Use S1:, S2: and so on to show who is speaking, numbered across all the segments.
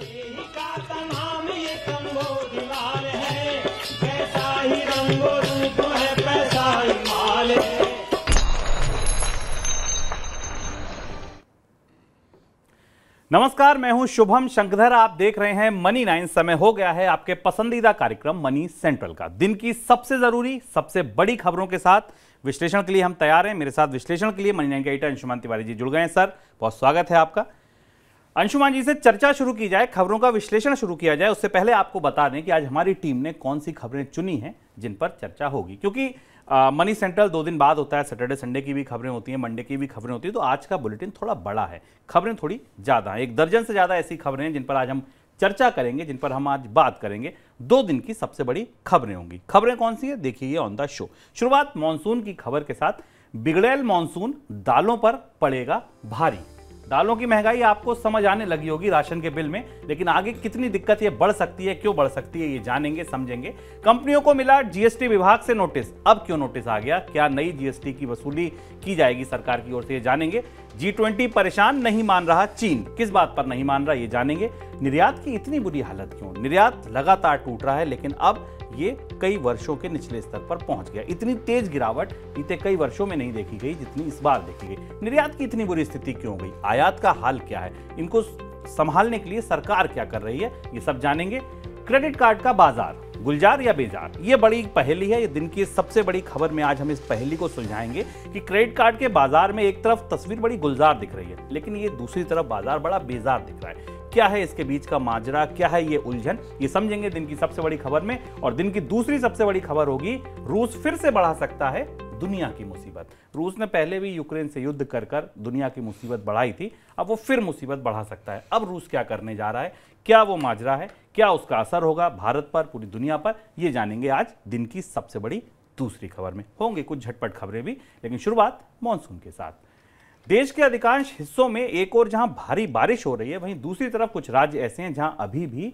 S1: नमस्कार मैं हूं शुभम शंकधर आप देख रहे हैं मनी नाइन समय हो गया है आपके पसंदीदा कार्यक्रम मनी सेंट्रल का दिन की सबसे जरूरी सबसे बड़ी खबरों के साथ विश्लेषण के लिए हम तैयार हैं मेरे साथ विश्लेषण के लिए मनी नाइन के एडिटर अंशुमान तिवारी जी जुड़ गए हैं सर बहुत स्वागत है आपका अंशुमान जी से चर्चा शुरू की जाए खबरों का विश्लेषण शुरू किया जाए उससे पहले आपको बता दें कि आज हमारी टीम ने कौन सी खबरें चुनी हैं जिन पर चर्चा होगी क्योंकि मनी सेंट्रल दो दिन बाद होता है सैटरडे संडे की भी खबरें होती हैं मंडे की भी खबरें होती हैं तो आज का बुलेटिन थोड़ा बड़ा है खबरें थोड़ी ज़्यादा हैं एक दर्जन से ज़्यादा ऐसी खबरें हैं जिन पर आज हम चर्चा करेंगे जिन पर हम आज बात करेंगे दो दिन की सबसे बड़ी खबरें होंगी खबरें कौन सी है देखिए ऑन द शो शुरुआत मानसून की खबर के साथ बिगड़ेल मानसून दालों पर पड़ेगा भारी दालों की महंगाई आपको समझ आने लगी होगी राशन के बिल में लेकिन आगे कितनी दिक्कत ये बढ़ सकती है क्यों बढ़ सकती है ये जानेंगे समझेंगे कंपनियों को मिला जीएसटी विभाग से नोटिस अब क्यों नोटिस आ गया क्या नई जीएसटी की वसूली की जाएगी सरकार की ओर से ये जानेंगे जी ट्वेंटी परेशान नहीं मान रहा चीन किस बात पर नहीं मान रहा ये जानेंगे निर्यात की इतनी बुरी हालत क्यों निर्यात लगातार टूट रहा है लेकिन अब ये कई वर्षों के निचले स्तर पर पहुंच गया इतनी तेज गिरावट बीते कई वर्षों में नहीं देखी गई जितनी इस बार देखी गई निर्यात की इतनी बुरी स्थिति क्यों गई आयात का हाल क्या है इनको संभालने के लिए सरकार क्या कर रही है ये सब जानेंगे क्रेडिट कार्ड का बाजार गुलजार या बेजार ये बड़ी पहेली है ये दिन की सबसे बड़ी खबर में आज हम इस पहेली को सुलझाएंगे कि क्रेडिट कार्ड के बाजार में एक तरफ तस्वीर बड़ी गुलजार दिख रही है लेकिन ये दूसरी तरफ बाजार बड़ा बेजार दिख रहा है क्या है इसके बीच का माजरा क्या है ये उलझन ये समझेंगे दिन की सबसे बड़ी खबर में और दिन की दूसरी सबसे बड़ी खबर होगी रूस फिर से बढ़ा सकता है दुनिया की मुसीबत रूस ने पहले भी यूक्रेन से युद्ध कर कर दुनिया की मुसीबत बढ़ाई थी अब वो फिर मुसीबत बढ़ा सकता है अब रूस क्या करने जा रहा है क्या वो माजरा है क्या उसका असर होगा भारत पर पूरी दुनिया पर ये जानेंगे आज दिन की सबसे बड़ी दूसरी खबर में होंगे कुछ झटपट खबरें भी लेकिन शुरुआत मानसून के साथ देश के अधिकांश हिस्सों में एक और जहां भारी बारिश हो रही है वहीं दूसरी तरफ कुछ राज्य ऐसे हैं जहां अभी भी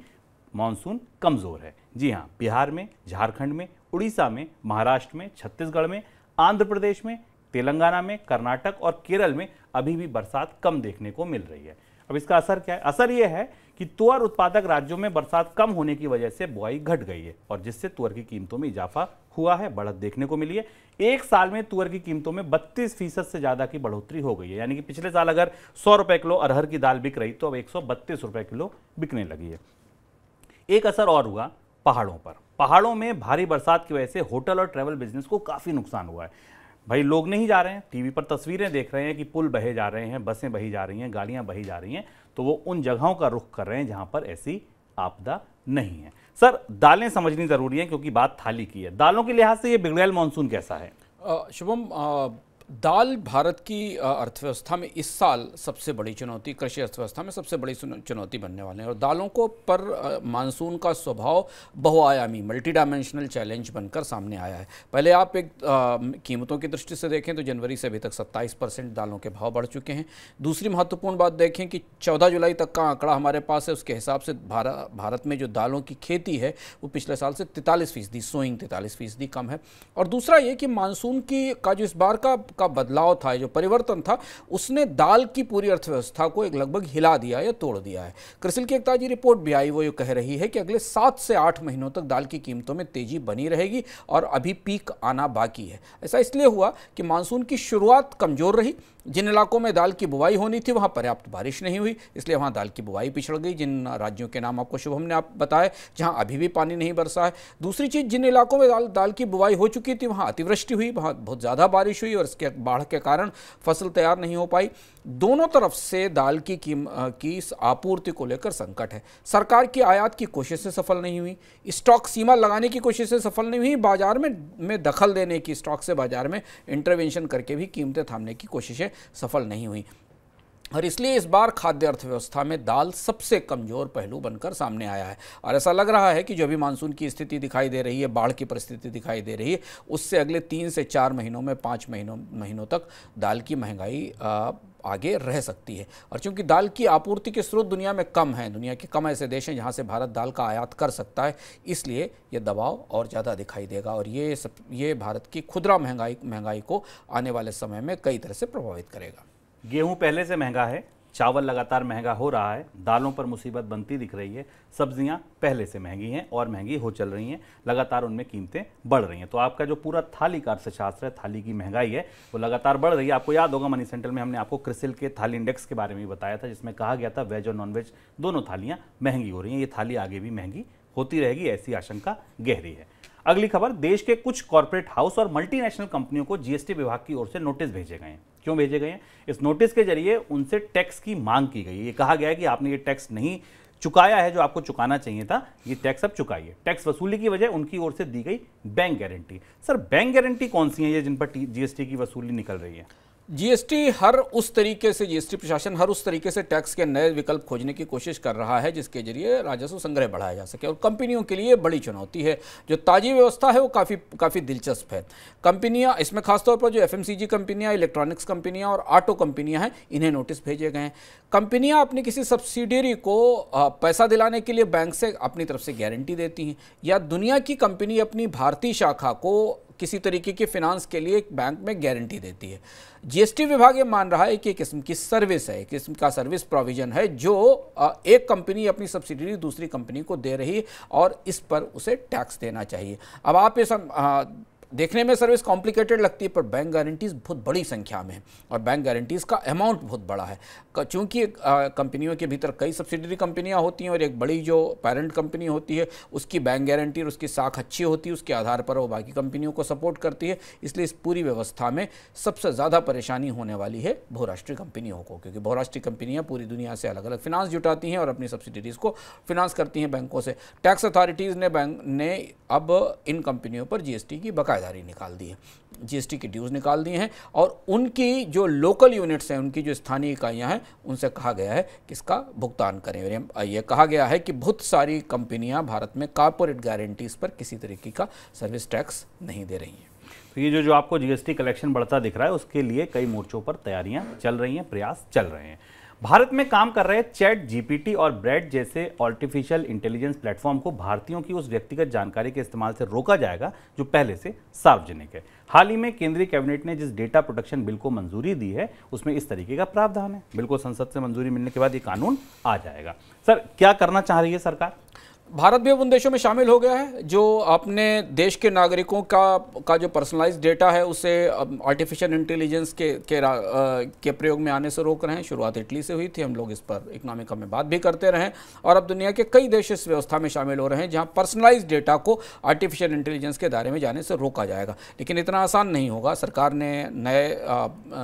S1: मानसून कमजोर है जी हां बिहार में झारखंड में उड़ीसा में महाराष्ट्र में छत्तीसगढ़ में आंध्र प्रदेश में तेलंगाना में कर्नाटक और केरल में अभी भी बरसात कम देखने को मिल रही है अब इसका असर क्या है असर यह है कि तुअर उत्पादक राज्यों में बरसात कम होने की वजह से बुआई घट गई है और जिससे तुअर की कीमतों में इजाफा हुआ है बढ़त देखने को मिली है एक साल में तुअर की कीमतों में 32 फीसद से ज़्यादा की बढ़ोतरी हो गई है यानी कि पिछले साल अगर सौ रुपये किलो अरहर की दाल बिक रही तो अब एक रुपए किलो बिकने लगी है एक असर और हुआ पहाड़ों पर पहाड़ों में भारी बरसात की वजह से होटल और ट्रैवल बिजनेस को काफ़ी नुकसान हुआ है भाई लोग नहीं जा रहे हैं टीवी पर तस्वीरें देख रहे हैं कि पुल बहे जा रहे हैं बसें बही जा रही हैं गाड़ियां बही जा रही हैं तो वो उन जगहों का रुख कर रहे हैं जहां पर ऐसी आपदा नहीं है सर दालें समझनी ज़रूरी है क्योंकि बात थाली की है दालों के लिहाज से ये बिगड़ैल मानसून कैसा है
S2: शुभम दाल भारत की अर्थव्यवस्था में इस साल सबसे बड़ी चुनौती कृषि अर्थव्यवस्था में सबसे बड़ी चुनौती बनने वाले हैं और दालों को पर मानसून का स्वभाव बहुआयामी मल्टी डायमेंशनल चैलेंज बनकर सामने आया है पहले आप एक आ, कीमतों की दृष्टि से देखें तो जनवरी से अभी तक 27 परसेंट दालों के भाव बढ़ चुके हैं दूसरी महत्वपूर्ण बात देखें कि चौदह जुलाई तक का आंकड़ा हमारे पास है उसके हिसाब से भारत भारत में जो दालों की खेती है वो पिछले साल से तैतालीस फीसदी सोइंग तैतालीस फीसदी कम है और दूसरा ये कि मानसून की का जो इस बार का का बदलाव था जो परिवर्तन था उसने दाल की पूरी अर्थव्यवस्था को एक लगभग हिला दिया या तोड़ दिया है क्रिसिल की एक ताजी रिपोर्ट भी आई वो ये कह रही है कि अगले सात से आठ महीनों तक दाल की कीमतों में तेजी बनी रहेगी और अभी पीक आना बाकी है ऐसा इसलिए हुआ कि मानसून की शुरुआत कमजोर रही जिन इलाकों में दाल की बुवाई होनी थी वहाँ पर्याप्त बारिश नहीं हुई इसलिए वहाँ दाल की बुवाई पिछड़ गई जिन राज्यों के नाम आपको शुभम ने आप बताए जहाँ अभी भी पानी नहीं बरसा है दूसरी चीज़ जिन इलाकों में दाल दाल की बुवाई हो चुकी थी वहाँ अतिवृष्टि हुई वहाँ बहुत ज़्यादा बारिश हुई और इसके के बाढ़ के कारण फसल तैयार नहीं हो पाई दोनों तरफ से दाल की कीम की आपूर्ति को लेकर संकट है सरकार की आयात की कोशिशें सफल नहीं हुई स्टॉक सीमा लगाने की कोशिशें सफल नहीं हुई बाजार में में दखल देने की स्टॉक से बाजार में इंटरवेंशन करके भी कीमतें थामने की कोशिशें सफल नहीं हुई और इसलिए इस बार खाद्य अर्थव्यवस्था में दाल सबसे कमजोर पहलू बनकर सामने आया है और ऐसा लग रहा है कि जो भी मानसून की स्थिति दिखाई दे रही है बाढ़ की परिस्थिति दिखाई दे रही है उससे अगले तीन से चार महीनों में पाँच महीनों महीनों तक दाल की महंगाई आगे रह सकती है और चूंकि दाल की आपूर्ति के स्रोत दुनिया में कम हैं दुनिया के कम ऐसे देश हैं जहाँ से भारत दाल का आयात कर सकता है इसलिए ये दबाव और ज़्यादा दिखाई देगा और ये सब ये भारत की खुदरा महंगाई महंगाई को आने वाले समय में कई तरह से प्रभावित
S1: करेगा गेहूं पहले से महंगा है चावल लगातार महंगा हो रहा है दालों पर मुसीबत बनती दिख रही है सब्जियां पहले से महंगी हैं और महंगी हो चल रही हैं लगातार उनमें कीमतें बढ़ रही हैं तो आपका जो पूरा थाली का अर्थशास्त्र है थाली की महंगाई है वो लगातार बढ़ रही है आपको याद होगा मनी सेंट्रल में हमने आपको क्रिसिल के थाली इंडेक्स के बारे में भी बताया था जिसमें कहा गया था वेज और नॉन वेज दोनों थालियाँ महंगी हो रही हैं ये थाली आगे भी महंगी होती रहेगी ऐसी आशंका गहरी है अगली खबर देश के कुछ कॉरपोरेट हाउस और मल्टीनेशनल कंपनियों को जीएसटी विभाग की ओर से नोटिस भेजे गए हैं क्यों भेजे गए हैं इस नोटिस के जरिए उनसे टैक्स की मांग की गई ये कहा गया है कि आपने ये टैक्स नहीं चुकाया है जो आपको चुकाना चाहिए था ये टैक्स अब चुकाइए टैक्स वसूली की वजह उनकी ओर से दी गई bank guarantee sir bank guarantee कौन सी है ये जिन पर जीएसटी की वसूली निकल रही है
S2: जीएसटी हर उस तरीके से जीएसटी प्रशासन हर उस तरीके से टैक्स के नए विकल्प खोजने की कोशिश कर रहा है जिसके जरिए राजस्व संग्रह बढ़ाया जा सके और कंपनियों के लिए बड़ी चुनौती है जो ताज़ी व्यवस्था है वो काफ़ी काफ़ी दिलचस्प है कंपनियां इसमें खासतौर पर जो एफएमसीजी कंपनियां इलेक्ट्रॉनिक्स कंपनियाँ और ऑटो कंपनियाँ हैं इन्हें नोटिस भेजे गए हैं कंपनियाँ अपनी किसी सब्सिडियरी को पैसा दिलाने के लिए बैंक से अपनी तरफ से गारंटी देती हैं या दुनिया की कंपनी अपनी भारतीय शाखा को किसी तरीके के फिनांस के लिए एक बैंक में गारंटी देती है जीएसटी विभाग ये मान रहा है कि किस्म की सर्विस है किस्म का सर्विस प्रोविजन है जो एक कंपनी अपनी सब्सिडी दूसरी कंपनी को दे रही और इस पर उसे टैक्स देना चाहिए अब आप ये सब देखने में सर्विस कॉम्प्लिकेटेड लगती है पर बैंक गारंटीज़ बहुत बड़ी संख्या में है और बैंक गारंटीज़ का अमाउंट बहुत बड़ा है क्योंकि कंपनियों के भीतर कई सब्सिडरी कंपनियां होती हैं और एक बड़ी जो पेरेंट कंपनी होती है उसकी बैंक गारंटी और उसकी साख अच्छी होती है उसके आधार पर वो बाकी कंपनियों को सपोर्ट करती है इसलिए इस पूरी व्यवस्था में सबसे ज़्यादा परेशानी होने वाली है बहुराष्ट्रीय कंपनियों को क्योंकि बहुराष्ट्रीय कंपनियाँ पूरी दुनिया से अलग अलग फिनांस जुटाती हैं और अपनी सब्सिडरीज़ को फिनांस करती हैं बैंकों से टैक्स अथॉरिटीज़ ने बैंक ने अब इन कंपनियों पर जी की बकायदा कालाबाजारी निकाल दी है जीएसटी की ड्यूज़ निकाल दी हैं और उनकी जो लोकल यूनिट्स हैं उनकी जो स्थानीय इकाइयाँ हैं उनसे कहा गया है कि इसका भुगतान करें यह कहा गया है कि बहुत सारी कंपनियाँ भारत में कॉरपोरेट गारंटीज़ पर किसी तरीके का
S1: सर्विस टैक्स नहीं दे रही हैं तो ये जो जो आपको जीएसटी कलेक्शन बढ़ता दिख रहा है उसके लिए कई मोर्चों पर तैयारियां चल रही हैं प्रयास चल रहे हैं भारत में काम कर रहे चैट जीपीटी और ब्रेड जैसे आर्टिफिशियल इंटेलिजेंस प्लेटफॉर्म को भारतीयों की उस व्यक्तिगत जानकारी के इस्तेमाल से रोका जाएगा जो पहले से सार्वजनिक है हाल ही में केंद्रीय कैबिनेट ने जिस डेटा प्रोटेक्शन बिल को मंजूरी दी है उसमें इस तरीके का प्रावधान है बिल को संसद से मंजूरी मिलने के बाद ये कानून आ जाएगा सर क्या करना चाह रही है सरकार भारत भी अब उन देशों में शामिल हो गया है जो अपने देश
S2: के नागरिकों का का जो पर्सनलाइज डेटा है उसे आर्टिफिशियल इंटेलिजेंस के के, आ, के प्रयोग में आने से रोक रहे हैं शुरुआत इटली से हुई थी हम लोग इस पर इकनॉमिक में बात भी करते रहे और अब दुनिया के कई देश इस व्यवस्था में शामिल हो रहे हैं जहाँ पर्सनलाइज डेटा को आर्टिफिशियल इंटेलिजेंस के दायरे में जाने से रोका जाएगा लेकिन इतना आसान नहीं होगा सरकार ने नए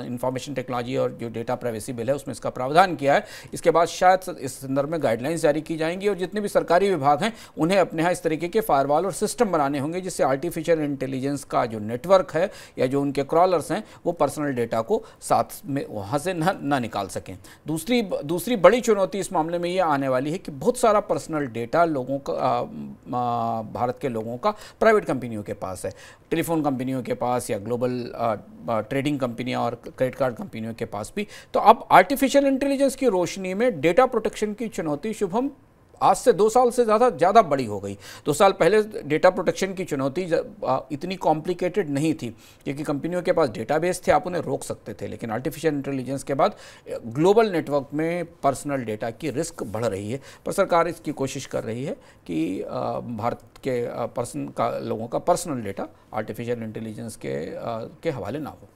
S2: इंफॉर्मेशन टेक्नोलॉजी और जो डेटा प्राइवेसी बिल है उसमें इसका प्रावधान किया है इसके बाद शायद इस संदर्भ में गाइडलाइंस जारी की जाएंगी और जितने भी सरकारी विभाग साथ हैं उन्हें अपने यहाँ इस तरीके के फायरवॉल और सिस्टम बनाने होंगे जिससे आर्टिफिशियल इंटेलिजेंस का जो नेटवर्क है या जो उनके क्रॉलर्स हैं वो पर्सनल डेटा को साथ में वहाँ से ना ना निकाल सकें दूसरी दूसरी बड़ी चुनौती इस मामले में ये आने वाली है कि बहुत सारा पर्सनल डेटा लोगों का भारत के लोगों का प्राइवेट कंपनियों के पास है टेलीफोन कंपनियों के पास या ग्लोबल ट्रेडिंग कंपनियां और क्रेडिट कार्ड कंपनियों के पास भी तो अब आर्टिफिशियल इंटेलिजेंस की रोशनी में डेटा प्रोटेक्शन की चुनौती शुभम आज से दो साल से ज़्यादा ज़्यादा बड़ी हो गई दो साल पहले डेटा प्रोटेक्शन की चुनौती इतनी कॉम्प्लिकेटेड नहीं थी क्योंकि कंपनियों के पास डेटाबेस थे आप उन्हें रोक सकते थे लेकिन आर्टिफिशियल इंटेलिजेंस के बाद ग्लोबल नेटवर्क में पर्सनल डेटा की रिस्क बढ़ रही है पर सरकार इसकी कोशिश कर रही है कि भारत के पर्सन का लोगों का
S1: पर्सनल डेटा आर्टिफिशियल इंटेलिजेंस के के हवाले ना हो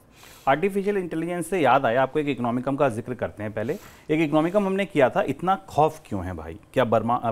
S1: आर्टिफिशियल इंटेलिजेंस से याद आया आपको एक इकोनॉमिकम का जिक्र करते हैं पहले एक इकोनॉमिकम हमने किया था इतना खौफ क्यों है भाई क्या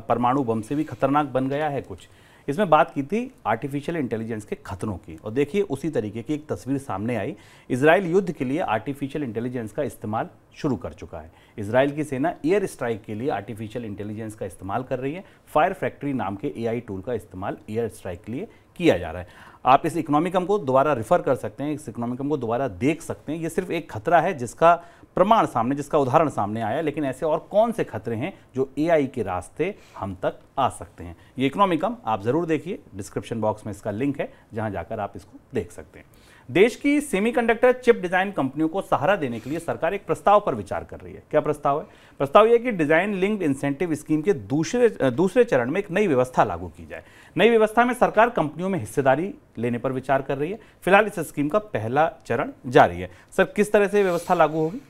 S1: परमाणु बम से भी खतरनाक बन गया है कुछ इसमें बात की थी आर्टिफिशियल इंटेलिजेंस के खतरों की और देखिए उसी तरीके की एक तस्वीर सामने आई इसराइल युद्ध के लिए आर्टिफिशियल इंटेलिजेंस का इस्तेमाल शुरू कर चुका है इसराइल की सेना एयर स्ट्राइक के लिए आर्टिफिशियल इंटेलिजेंस का इस्तेमाल कर रही है फायर फैक्ट्री नाम के एआई टूल का इस्तेमाल एयर स्ट्राइक के लिए किया जा रहा है आप इस इकोनॉमिकम को दोबारा रिफ़र कर सकते हैं इस इकोनॉमिकम को दोबारा देख सकते हैं ये सिर्फ एक खतरा है जिसका प्रमाण सामने जिसका उदाहरण सामने आया लेकिन ऐसे और कौन से खतरे हैं जो ए के रास्ते हम तक आ सकते हैं ये इकोनॉमिकम आप ज़रूर देखिए डिस्क्रिप्शन बॉक्स में इसका लिंक है जहाँ जाकर आप इसको देख सकते हैं देश की सेमीकंडक्टर चिप डिजाइन कंपनियों को सहारा देने के लिए सरकार एक प्रस्ताव पर विचार कर रही है क्या प्रस्ताव है प्रस्ताव यह कि डिजाइन लिंक्ड इंसेंटिव स्कीम के दूसरे दूसरे चरण में एक नई व्यवस्था लागू की जाए नई व्यवस्था में सरकार कंपनियों में हिस्सेदारी लेने पर विचार कर रही है फिलहाल इस स्कीम का पहला चरण जारी है सर किस तरह से व्यवस्था लागू होगी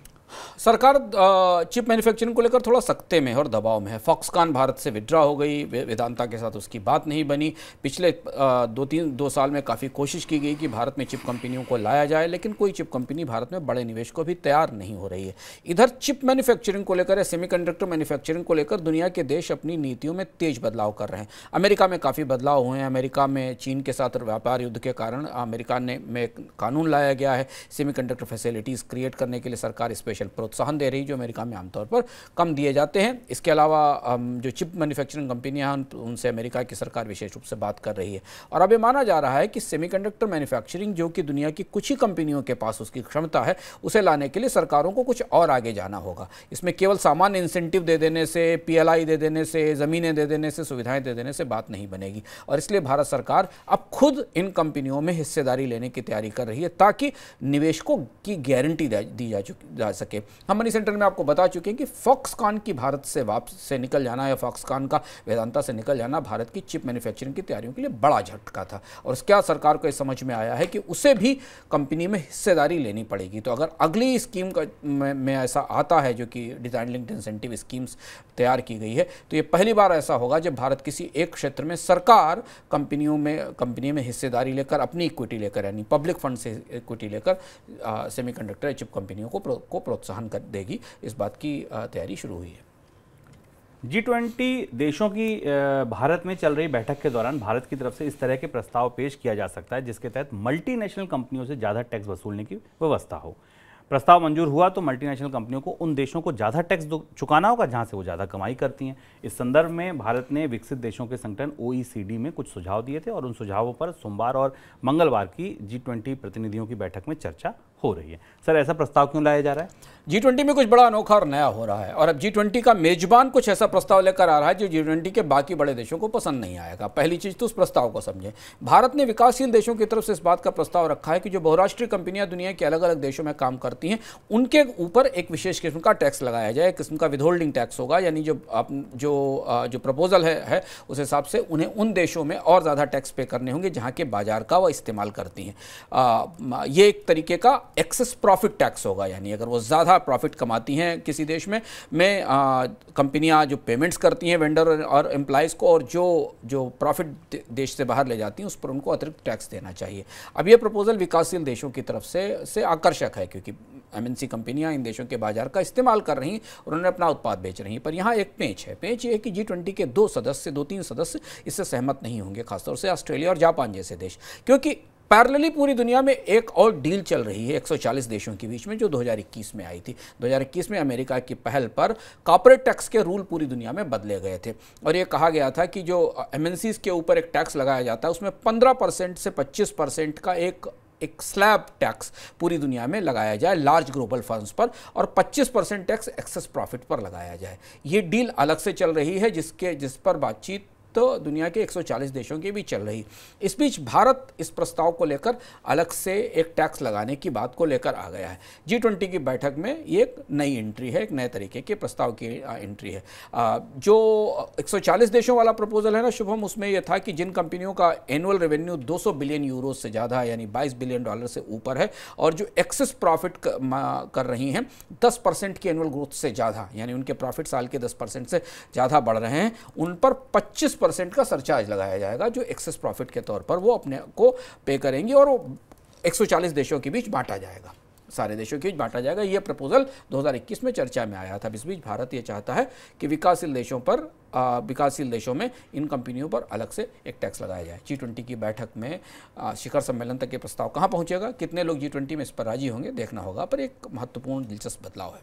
S1: सरकार चिप मैन्युफैक्चरिंग को लेकर थोड़ा सख्ते में और दबाव में है फॉक्सकॉन
S2: भारत से विड्रा हो गई वेदांता के साथ उसकी बात नहीं बनी पिछले दो तीन दो साल में काफ़ी कोशिश की गई कि भारत में चिप कंपनियों को लाया जाए लेकिन कोई चिप कंपनी भारत में बड़े निवेश को भी तैयार नहीं हो रही है इधर चिप मैन्युफैक्चरिंग को लेकर या सेमी मैन्युफैक्चरिंग को लेकर दुनिया के देश अपनी नीतियों में तेज बदलाव कर रहे हैं अमेरिका में काफ़ी बदलाव हुए हैं अमेरिका में चीन के साथ व्यापार युद्ध के कारण अमेरिका ने में कानून लाया गया है सेमी फैसिलिटीज़ क्रिएट करने के लिए सरकार स्पेशल आर्टिफिशियल प्रोत्साहन दे रही जो अमेरिका में आमतौर पर कम दिए जाते हैं इसके अलावा जो चिप मैन्युफैक्चरिंग कंपनियां हैं उनसे अमेरिका की सरकार विशेष रूप से बात कर रही है और अब ये माना जा रहा है कि सेमीकंडक्टर मैन्युफैक्चरिंग जो कि दुनिया की कुछ ही कंपनियों के पास उसकी क्षमता है उसे लाने के लिए सरकारों को कुछ और आगे जाना होगा इसमें केवल सामान्य इंसेंटिव दे देने से पीएलआई दे देने से ज़मीनें दे देने से सुविधाएं दे देने से बात नहीं बनेगी और इसलिए भारत सरकार अब खुद इन कंपनियों में हिस्सेदारी लेने की तैयारी कर रही है ताकि निवेशकों की गारंटी दी जा चुकी जा सके सके हम मनी सेंटर में आपको बता चुके हैं कि फॉक्सकॉन की भारत से वापस से निकल जाना या फॉक्सकॉन का वेदांता से निकल जाना भारत की चिप मैन्युफैक्चरिंग की तैयारियों के लिए बड़ा झटका था और क्या सरकार को यह समझ में आया है कि उसे भी कंपनी में हिस्सेदारी लेनी पड़ेगी तो अगर अगली स्कीम का में, ऐसा आता है जो कि डिज़ाइन लिंक्ड इंसेंटिव स्कीम्स तैयार की गई है तो ये पहली बार ऐसा होगा जब भारत किसी एक क्षेत्र में सरकार कंपनियों में कंपनी में हिस्सेदारी लेकर अपनी इक्विटी लेकर यानी पब्लिक फंड से इक्विटी लेकर सेमीकंडक्टर चिप कंपनियों को प्रो, को प्रो, प्रोत्साहन कर
S1: देगी इस बात की तैयारी शुरू हुई है जी ट्वेंटी देशों की भारत में चल रही बैठक के दौरान भारत की तरफ से इस तरह के प्रस्ताव पेश किया जा सकता है जिसके तहत मल्टीनेशनल कंपनियों से ज़्यादा टैक्स वसूलने की व्यवस्था हो प्रस्ताव मंजूर हुआ तो मल्टीनेशनल कंपनियों को उन देशों को ज़्यादा टैक्स चुकाना होगा जहाँ से वो ज़्यादा कमाई करती हैं इस संदर्भ में भारत ने विकसित देशों के संगठन ओ e में कुछ सुझाव दिए थे और उन सुझावों पर सोमवार और मंगलवार की जी ट्वेंटी प्रतिनिधियों की बैठक में चर्चा हो रही है सर ऐसा प्रस्ताव क्यों लाया जा रहा है जी ट्वेंटी में कुछ बड़ा अनोखा और नया हो रहा है और अब जी ट्वेंटी का मेजबान कुछ ऐसा प्रस्ताव लेकर आ
S2: रहा है जो जी ट्वेंटी के बाकी बड़े देशों को पसंद नहीं आएगा पहली चीज़ तो उस प्रस्ताव को समझें भारत ने विकासशील देशों की तरफ से इस बात का प्रस्ताव रखा है कि जो बहुराष्ट्रीय कंपनियां दुनिया के अलग अलग देशों में काम करती हैं उनके ऊपर एक विशेष किस्म का टैक्स लगाया जाए किस्म का विदहोल्डिंग टैक्स होगा यानी जो जो जो प्रपोजल है, है उस हिसाब से उन्हें उन देशों में और ज़्यादा टैक्स पे करने होंगे जहाँ के बाजार का वह इस्तेमाल करती हैं ये एक तरीके का एक्सेस प्रॉफिट टैक्स होगा यानी अगर वो ज़्यादा प्रॉफिट कमाती हैं किसी देश में मैं कंपनियां जो पेमेंट्स करती हैं वेंडर और एम्प्लाइज़ को और जो जो प्रॉफिट देश से बाहर ले जाती हैं उस पर उनको अतिरिक्त टैक्स देना चाहिए अब ये प्रपोजल विकासशील देशों की तरफ से से आकर्षक है क्योंकि एमएनसी कंपनियाँ इन देशों के बाजार का इस्तेमाल कर रही हैं और उन्होंने अपना उत्पाद बेच रही हैं पर यहाँ एक पेंच है पेंच ये है कि जी ट्वेंटी के दो सदस्य दो तीन सदस्य इससे सहमत नहीं होंगे खासतौर से ऑस्ट्रेलिया और जापान जैसे देश क्योंकि पैरेलली पूरी दुनिया में एक और डील चल रही है 140 देशों के बीच में जो 2021 में आई थी 2021 में अमेरिका की पहल पर कॉपोरेट टैक्स के रूल पूरी दुनिया में बदले गए थे और ये कहा गया था कि जो एम के ऊपर एक टैक्स लगाया जाता है उसमें पंद्रह से पच्चीस का एक एक स्लैब टैक्स पूरी दुनिया में लगाया जाए लार्ज ग्लोबल फंड्स पर और 25 परसेंट टैक्स एक्सेस प्रॉफिट पर लगाया जाए ये डील अलग से चल रही है जिसके जिस पर बातचीत तो दुनिया के 140 देशों के भी चल रही इस बीच भारत इस प्रस्ताव को लेकर अलग से एक टैक्स लगाने की बात को लेकर आ गया है जी ट्वेंटी की बैठक में ये एक नई एंट्री है एक नए तरीके के प्रस्ताव की एंट्री है जो 140 देशों वाला प्रपोजल है ना शुभम उसमें यह था कि जिन कंपनियों का एनुअल रेवेन्यू दो बिलियन यूरो से ज़्यादा है यानी बाईस बिलियन डॉलर से ऊपर है और जो एक्सेस प्रॉफिट कर रही हैं 10 परसेंट की एनुअल ग्रोथ से ज़्यादा यानी उनके प्रॉफिट साल के 10 परसेंट से ज़्यादा बढ़ रहे हैं उन पर 25 परसेंट का सरचार्ज लगाया जाएगा जो एक्सेस प्रॉफिट के तौर पर वो अपने को पे करेंगी और वो 140 देशों के बीच बांटा जाएगा सारे देशों के बीच बांटा जाएगा ये प्रपोजल 2021 में चर्चा में आया था इस बीच भारत ये चाहता है कि विकासशील देशों पर विकासशील देशों में इन कंपनियों पर अलग से एक टैक्स लगाया जाए जी ट्वेंटी की बैठक में शिखर सम्मेलन तक ये प्रस्ताव कहाँ पहुँचेगा कितने लोग जी ट्वेंटी में इस पर राजी होंगे देखना होगा पर एक महत्वपूर्ण
S1: दिलचस्प बदलाव है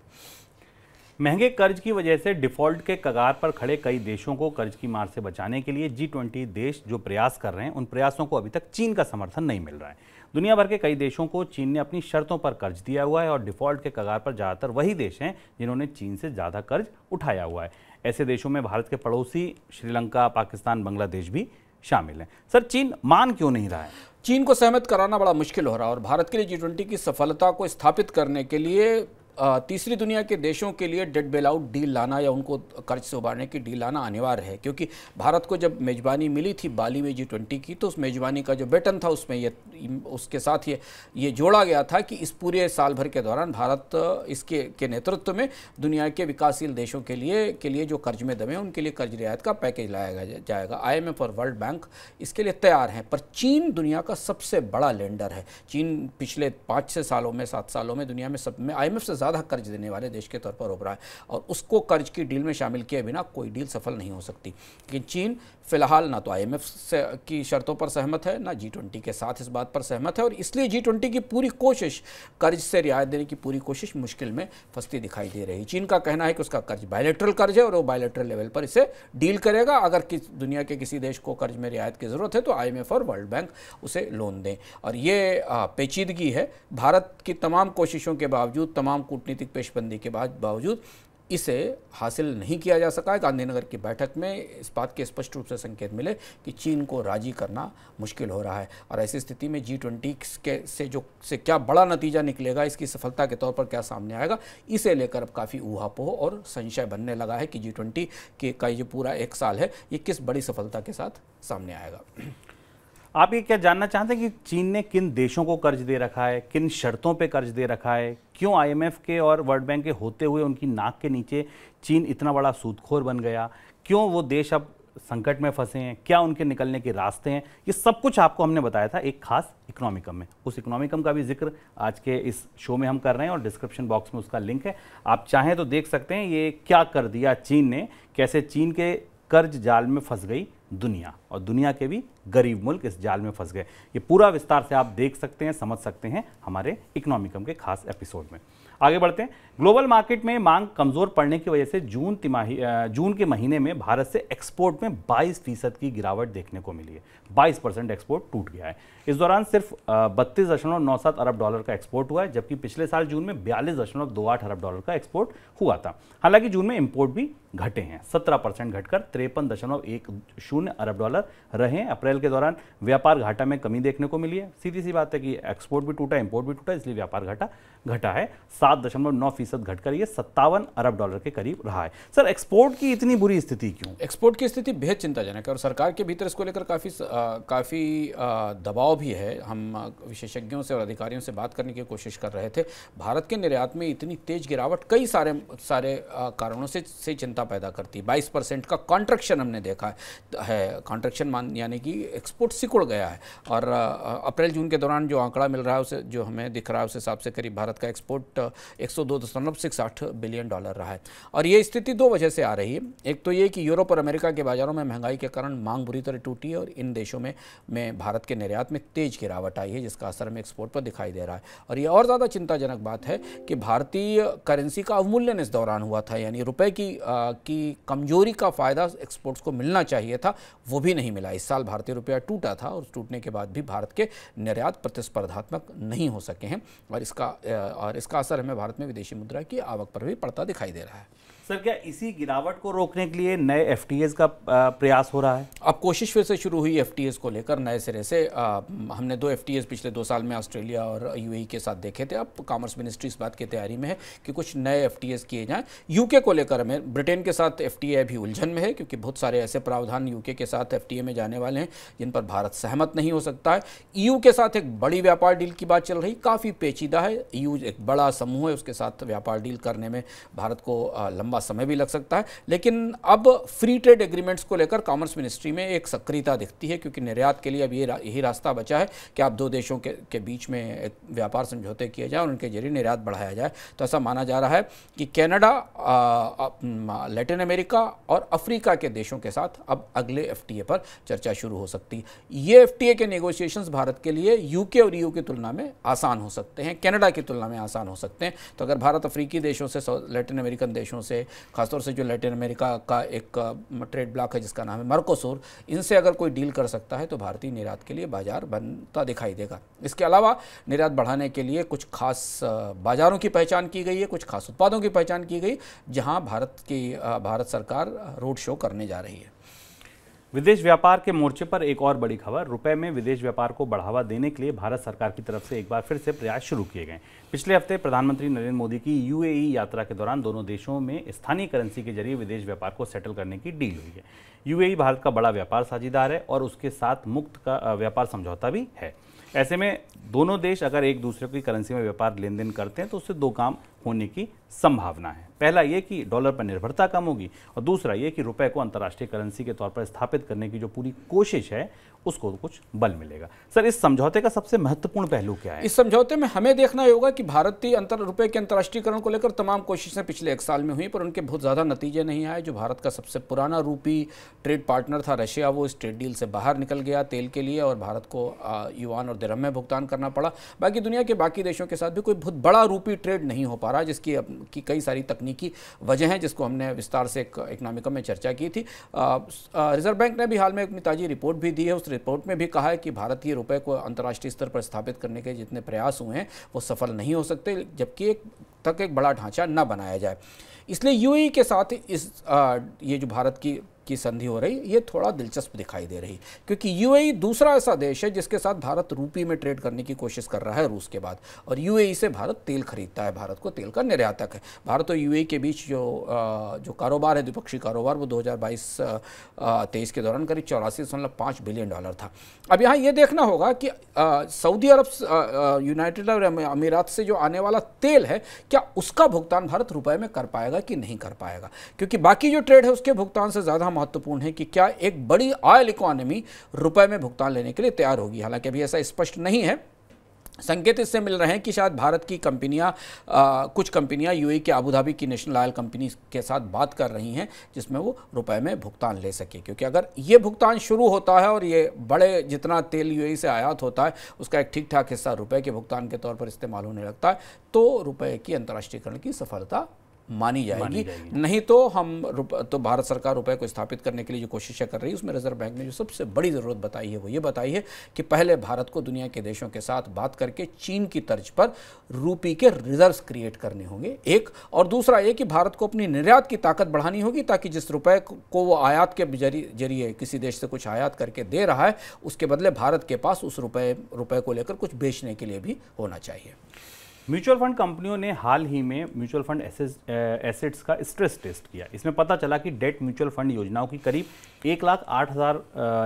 S1: महंगे कर्ज की वजह से डिफॉल्ट के कगार पर खड़े कई देशों को कर्ज की मार से बचाने के लिए जी ट्वेंटी देश जो प्रयास कर रहे हैं उन प्रयासों को अभी तक चीन का समर्थन नहीं मिल रहा है दुनिया भर के कई देशों को चीन ने अपनी शर्तों पर कर्ज दिया हुआ है और डिफॉल्ट के कगार पर ज़्यादातर वही देश हैं जिन्होंने चीन से ज़्यादा कर्ज उठाया हुआ है ऐसे देशों में भारत के पड़ोसी श्रीलंका पाकिस्तान बांग्लादेश भी शामिल हैं सर चीन मान क्यों नहीं रहा है चीन को सहमत कराना बड़ा मुश्किल हो रहा है और भारत के लिए जी की सफलता को स्थापित करने के लिए
S2: तीसरी दुनिया के देशों के लिए डेट आउट डील लाना या उनको कर्ज से उबारने की डील लाना अनिवार्य है क्योंकि भारत को जब मेज़बानी मिली थी बाली में जी ट्वेंटी की तो उस मेज़बानी का जो बैटन था उसमें ये उसके साथ ये ये जोड़ा गया था कि इस पूरे साल भर के दौरान भारत इसके के नेतृत्व में दुनिया के विकासशील देशों के लिए के लिए जो कर्ज में दबे उनके लिए कर्ज रियायत का पैकेज लाया जाएगा आई और वर्ल्ड बैंक इसके लिए तैयार हैं पर चीन दुनिया का सबसे बड़ा लेंडर है चीन पिछले पाँच छः सालों में सात सालों में दुनिया में सब में आई से ज़्यादा कर्ज देने वाले देश के तौर पर उभरा है और उसको कर्ज की डील में शामिल किए बिना कोई डील सफल नहीं हो सकती लेकिन चीन फिलहाल ना तो आईएमएफ की शर्तों पर सहमत है ना जी के साथ इस बात पर सहमत है और इसलिए जी की पूरी कोशिश कर्ज से रियायत देने की पूरी कोशिश मुश्किल में फंसती दिखाई दे रही चीन का कहना है कि उसका कर्ज बायोलेट्रल कर्ज है और वो बायोलेट्रल लेवल पर इसे डील करेगा अगर किस दुनिया के किसी देश को कर्ज में रियायत की ज़रूरत है तो आई और वर्ल्ड बैंक उसे लोन दें और ये पेचीदगी है भारत की तमाम कोशिशों के बावजूद तमाम कूटनीतिक पेशबंदी के बाद बावजूद इसे हासिल नहीं किया जा सका है गांधीनगर की बैठक में इस बात के स्पष्ट रूप से संकेत मिले कि चीन को राजी करना मुश्किल हो रहा है और ऐसी स्थिति में जी ट्वेंटी के से जो से क्या बड़ा नतीजा निकलेगा इसकी सफलता के तौर पर क्या सामने आएगा इसे लेकर अब काफ़ी ऊहापोह और संशय बनने लगा है कि जी ट्वेंटी के का ये पूरा
S1: एक साल है ये किस बड़ी सफलता के साथ सामने आएगा आप ये क्या जानना चाहते हैं कि चीन ने किन देशों को कर्ज दे रखा है किन शर्तों पे कर्ज दे रखा है क्यों आईएमएफ के और वर्ल्ड बैंक के होते हुए उनकी नाक के नीचे चीन इतना बड़ा सूदखोर बन गया क्यों वो देश अब संकट में फंसे हैं क्या उनके निकलने के रास्ते हैं ये सब कुछ आपको हमने बताया था एक खास इकोनॉमिकम में उस इकोनॉमिकम का भी जिक्र आज के इस शो में हम कर रहे हैं और डिस्क्रिप्शन बॉक्स में उसका लिंक है आप चाहें तो देख सकते हैं ये क्या कर दिया चीन ने कैसे चीन के कर्ज जाल में फंस गई दुनिया और दुनिया के भी गरीब मुल्क इस जाल में फंस गए ये पूरा विस्तार से आप देख सकते हैं समझ सकते हैं हमारे इकोनॉमिकम के खास एपिसोड में आगे बढ़ते हैं ग्लोबल मार्केट में मांग कमज़ोर पड़ने की वजह से जून तिमाही जून के महीने में भारत से एक्सपोर्ट में 22 फीसद की गिरावट देखने को मिली है 22 परसेंट एक्सपोर्ट टूट गया है इस दौरान सिर्फ बत्तीस दशमलव नौ सात अरब डॉलर का एक्सपोर्ट हुआ है जबकि पिछले साल जून में बयालीस दशमलव दो आठ अरब डॉलर का एक्सपोर्ट हुआ था हालांकि जून में इम्पोर्ट भी घटे हैं सत्रह परसेंट घटकर तिरपन दशमलव एक शून्य अरब डॉलर रहे अप्रैल के दौरान व्यापार घाटा में कमी देखने को मिली है सीधी सी बात है कि एक्सपोर्ट भी टूटा इम्पोर्ट भी टूटा इसलिए व्यापार घाटा घटा है सात दशमलव नौ फीसद घटकर ये सत्तावन अरब डॉलर के करीब रहा है सर एक्सपोर्ट की इतनी बुरी स्थिति क्यों एक्सपोर्ट की स्थिति बेहद चिंताजनक है और सरकार के भीतर इसको लेकर काफ़ी काफ़ी दबाव भी
S2: है हम विशेषज्ञों से और अधिकारियों से बात करने की कोशिश कर रहे थे भारत के निर्यात में इतनी तेज गिरावट कई सारे सारे कारणों से से चिंता पैदा करती है बाईस परसेंट का कॉन्ट्रेक्शन हमने देखा है कॉन्ट्रेक्शन मान यानी कि एक्सपोर्ट सिकुड़ गया है और अप्रैल जून के दौरान जो आंकड़ा मिल रहा है उसे जो हमें दिख रहा है उस हिसाब से करीब भारत भारत का एक्सपोर्ट एक बिलियन डॉलर रहा है और ये स्थिति दो वजह से आ रही है एक तो ये कि यूरोप और अमेरिका के बाज़ारों में महंगाई के कारण मांग बुरी तरह टूटी है और इन देशों में में भारत के निर्यात में तेज़ गिरावट आई है जिसका असर हमें एक्सपोर्ट पर दिखाई दे रहा है और ये और ज़्यादा चिंताजनक बात है कि भारतीय करेंसी का अवमूल्यन इस दौरान हुआ था यानी रुपये की आ, की कमजोरी का फ़ायदा एक्सपोर्ट्स को मिलना चाहिए था वो भी नहीं मिला इस साल भारतीय रुपया टूटा था और टूटने के बाद भी भारत के निर्यात प्रतिस्पर्धात्मक नहीं हो सके हैं और इसका और इसका असर हमें भारत में विदेशी मुद्रा की आवक पर भी पड़ता दिखाई दे रहा है
S1: सर क्या इसी गिरावट को रोकने के लिए नए एफ का प्रयास हो रहा है अब कोशिश फिर से शुरू हुई एफ को लेकर नए सिरे से आ, हमने
S2: दो एफ पिछले दो साल में ऑस्ट्रेलिया और यू e के साथ देखे थे अब कॉमर्स मिनिस्ट्री इस बात की तैयारी में है कि कुछ नए एफ किए जाएँ यूके को लेकर हमें ब्रिटेन के साथ एफ भी उलझन में है क्योंकि बहुत सारे ऐसे प्रावधान यूके के साथ एफ में जाने वाले हैं जिन पर भारत सहमत नहीं हो सकता है ईयू e के साथ एक बड़ी व्यापार डील की बात चल रही काफ़ी पेचीदा है ईयू e एक बड़ा समूह है उसके साथ व्यापार डील करने में भारत को लंबा लंबा समय भी लग सकता है लेकिन अब फ्री ट्रेड एग्रीमेंट्स को लेकर कॉमर्स मिनिस्ट्री में एक सक्रियता दिखती है क्योंकि निर्यात के लिए अब ये यही रास्ता बचा है कि आप दो देशों के, के बीच में एक व्यापार समझौते किए जाए और उनके जरिए निर्यात बढ़ाया जाए तो ऐसा माना जा रहा है कि कैनेडा लैटिन अमेरिका और अफ्रीका के देशों के साथ अब अगले एफ पर चर्चा शुरू हो सकती है ये एफ के नेगोशिएशन भारत के लिए यूके और यू e की तुलना में आसान हो सकते हैं कैनेडा की तुलना में आसान हो सकते हैं तो अगर भारत अफ्रीकी देशों से लैटिन अमेरिकन देशों से खासतौर से जो लैटिन अमेरिका का एक ट्रेड ब्लॉक है जिसका नाम है मरकोसूर इनसे अगर कोई डील कर सकता है तो भारतीय निर्यात के लिए बाजार बनता दिखाई देगा इसके अलावा निर्यात बढ़ाने के लिए कुछ खास बाज़ारों की पहचान की गई है कुछ
S1: खास उत्पादों की पहचान की गई जहाँ भारत की भारत सरकार रोड शो करने जा रही है विदेश व्यापार के मोर्चे पर एक और बड़ी खबर रुपए में विदेश व्यापार को बढ़ावा देने के लिए भारत सरकार की तरफ से एक बार फिर से प्रयास शुरू किए गए हैं पिछले हफ्ते प्रधानमंत्री नरेंद्र मोदी की यूएई यात्रा के दौरान दोनों देशों में स्थानीय करेंसी के जरिए विदेश व्यापार को सेटल करने की डील हुई है यूएई भारत का बड़ा व्यापार साझेदार है और उसके साथ मुक्त का व्यापार समझौता भी है ऐसे में दोनों देश अगर एक दूसरे की करेंसी में व्यापार लेन देन करते हैं तो उससे दो काम होने की संभावना है पहला ये कि डॉलर पर निर्भरता कम होगी और दूसरा ये कि रुपए को अंतर्राष्ट्रीय करेंसी के तौर पर स्थापित करने की जो पूरी कोशिश है उसको कुछ बल मिलेगा सर इस समझौते का सबसे महत्वपूर्ण पहलू क्या है इस समझौते में हमें देखना होगा कि भारतीय अंतर रुपये के अंतर्राष्ट्रीयकरण को
S2: लेकर तमाम कोशिशें पिछले एक साल में हुई पर उनके बहुत ज़्यादा नतीजे नहीं आए जो भारत का सबसे पुराना रूपी ट्रेड पार्टनर था रशिया वो इस ट्रेड डील से बाहर निकल गया तेल के लिए और भारत को युवान और दरम में भुगतान करना पड़ा बाकी दुनिया के बाकी देशों के साथ भी कोई बहुत बड़ा रूपी ट्रेड नहीं हो पा रहा जिसकी की कई सारी तकनीकी वजह हैं जिसको हमने विस्तार से इकनॉमिकम में चर्चा की थी रिजर्व बैंक ने भी हाल में एक नेताजी रिपोर्ट भी दी है उस रिपोर्ट में भी कहा है कि भारतीय रुपए को अंतर्राष्ट्रीय स्तर पर स्थापित करने के जितने प्रयास हुए हैं वो सफल नहीं हो सकते जबकि एक तक एक बड़ा ढांचा न बनाया जाए इसलिए यूएई के साथ इस आ, ये जो भारत की की संधि हो रही ये थोड़ा दिलचस्प दिखाई दे रही क्योंकि यूएई दूसरा ऐसा देश है जिसके साथ भारत रूपी में ट्रेड करने की कोशिश कर रहा है रूस के बाद और यूएई से भारत तेल खरीदता है भारत को तेल का निर्यातक है भारत और यू के बीच जो जो कारोबार है द्विपक्षीय कारोबार वो दो तेईस के दौरान करीब चौरासी बिलियन डॉलर था अब यहाँ ये देखना होगा कि सऊदी अरब यूनाइटेड अरब अमीरात से जो आने वाला तेल है क्या उसका भुगतान भारत रुपए में कर पाएगा कि नहीं कर पाएगा क्योंकि बाकी जो ट्रेड है उसके भुगतान से ज़्यादा हम महत्वपूर्ण है कि क्या एक बड़ी ऑयल इकोनॉमी रुपए में भुगतान लेने के लिए तैयार होगी हालांकि अभी ऐसा स्पष्ट नहीं है संकेत इससे मिल रहे हैं कि शायद भारत की कंपनियां कुछ कंपनियां यूएई के अबूधाबी की नेशनल ऑयल कंपनी के साथ बात कर रही हैं जिसमें वो रुपए में भुगतान ले सके क्योंकि अगर ये भुगतान शुरू होता है और ये बड़े जितना तेल यूएई से आयात होता है उसका एक ठीक ठाक हिस्सा रुपए के भुगतान के तौर पर इस्तेमाल होने लगता है तो रुपये की अंतर्राष्ट्रीयकरण की सफलता मानी जाएगी, मानी जाएगी नहीं तो हम तो भारत सरकार रुपए को स्थापित करने के लिए जो कोशिशें कर रही है उसमें रिजर्व बैंक ने जो सबसे बड़ी ज़रूरत बताई है वो ये बताई है कि पहले भारत को दुनिया के देशों के साथ बात करके चीन की तर्ज पर रूपी के रिजर्व क्रिएट करने होंगे एक और दूसरा ये कि भारत को अपनी निर्यात की ताकत बढ़ानी होगी ताकि जिस रुपए को वो आयात के जरिए किसी देश से कुछ आयात करके दे रहा है उसके बदले भारत के पास उस रुपए रुपए
S1: को लेकर कुछ बेचने के लिए भी होना चाहिए म्यूचुअल फंड कंपनियों ने हाल ही में म्यूचुअल फंड एसेट्स का स्ट्रेस टेस्ट किया इसमें पता चला कि डेट म्यूचुअल फंड योजनाओं की करीब एक लाख आठ हज़ार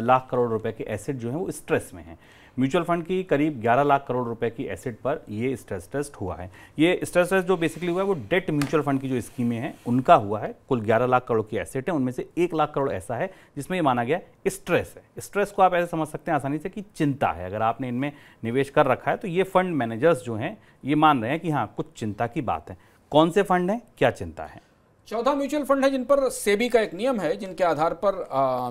S1: लाख करोड़ रुपए के एसेट जो हैं वो स्ट्रेस में हैं म्यूचुअल फंड की करीब 11 लाख करोड़ रुपए की एसेट पर ये स्ट्रेस टेस्ट हुआ है ये स्ट्रेस टेस्ट जो बेसिकली हुआ है वो डेट म्यूचुअल फंड की जो स्कीमें हैं उनका हुआ है कुल ग्यारह लाख करोड़ की एसेट है उनमें से एक लाख करोड़ ऐसा है जिसमें ये माना गया स्ट्रेस है स्ट्रेस को आप ऐसे समझ सकते हैं आसानी से कि चिंता है अगर आपने इनमें निवेश कर रखा है तो ये फंड मैनेजर्स जो हैं ये मान रहे हैं कि हाँ कुछ चिंता की बात है कौन से फंड हैं क्या चिंता है
S2: चौथा म्यूचुअल फंड है जिन पर सेबी का एक नियम है जिनके आधार पर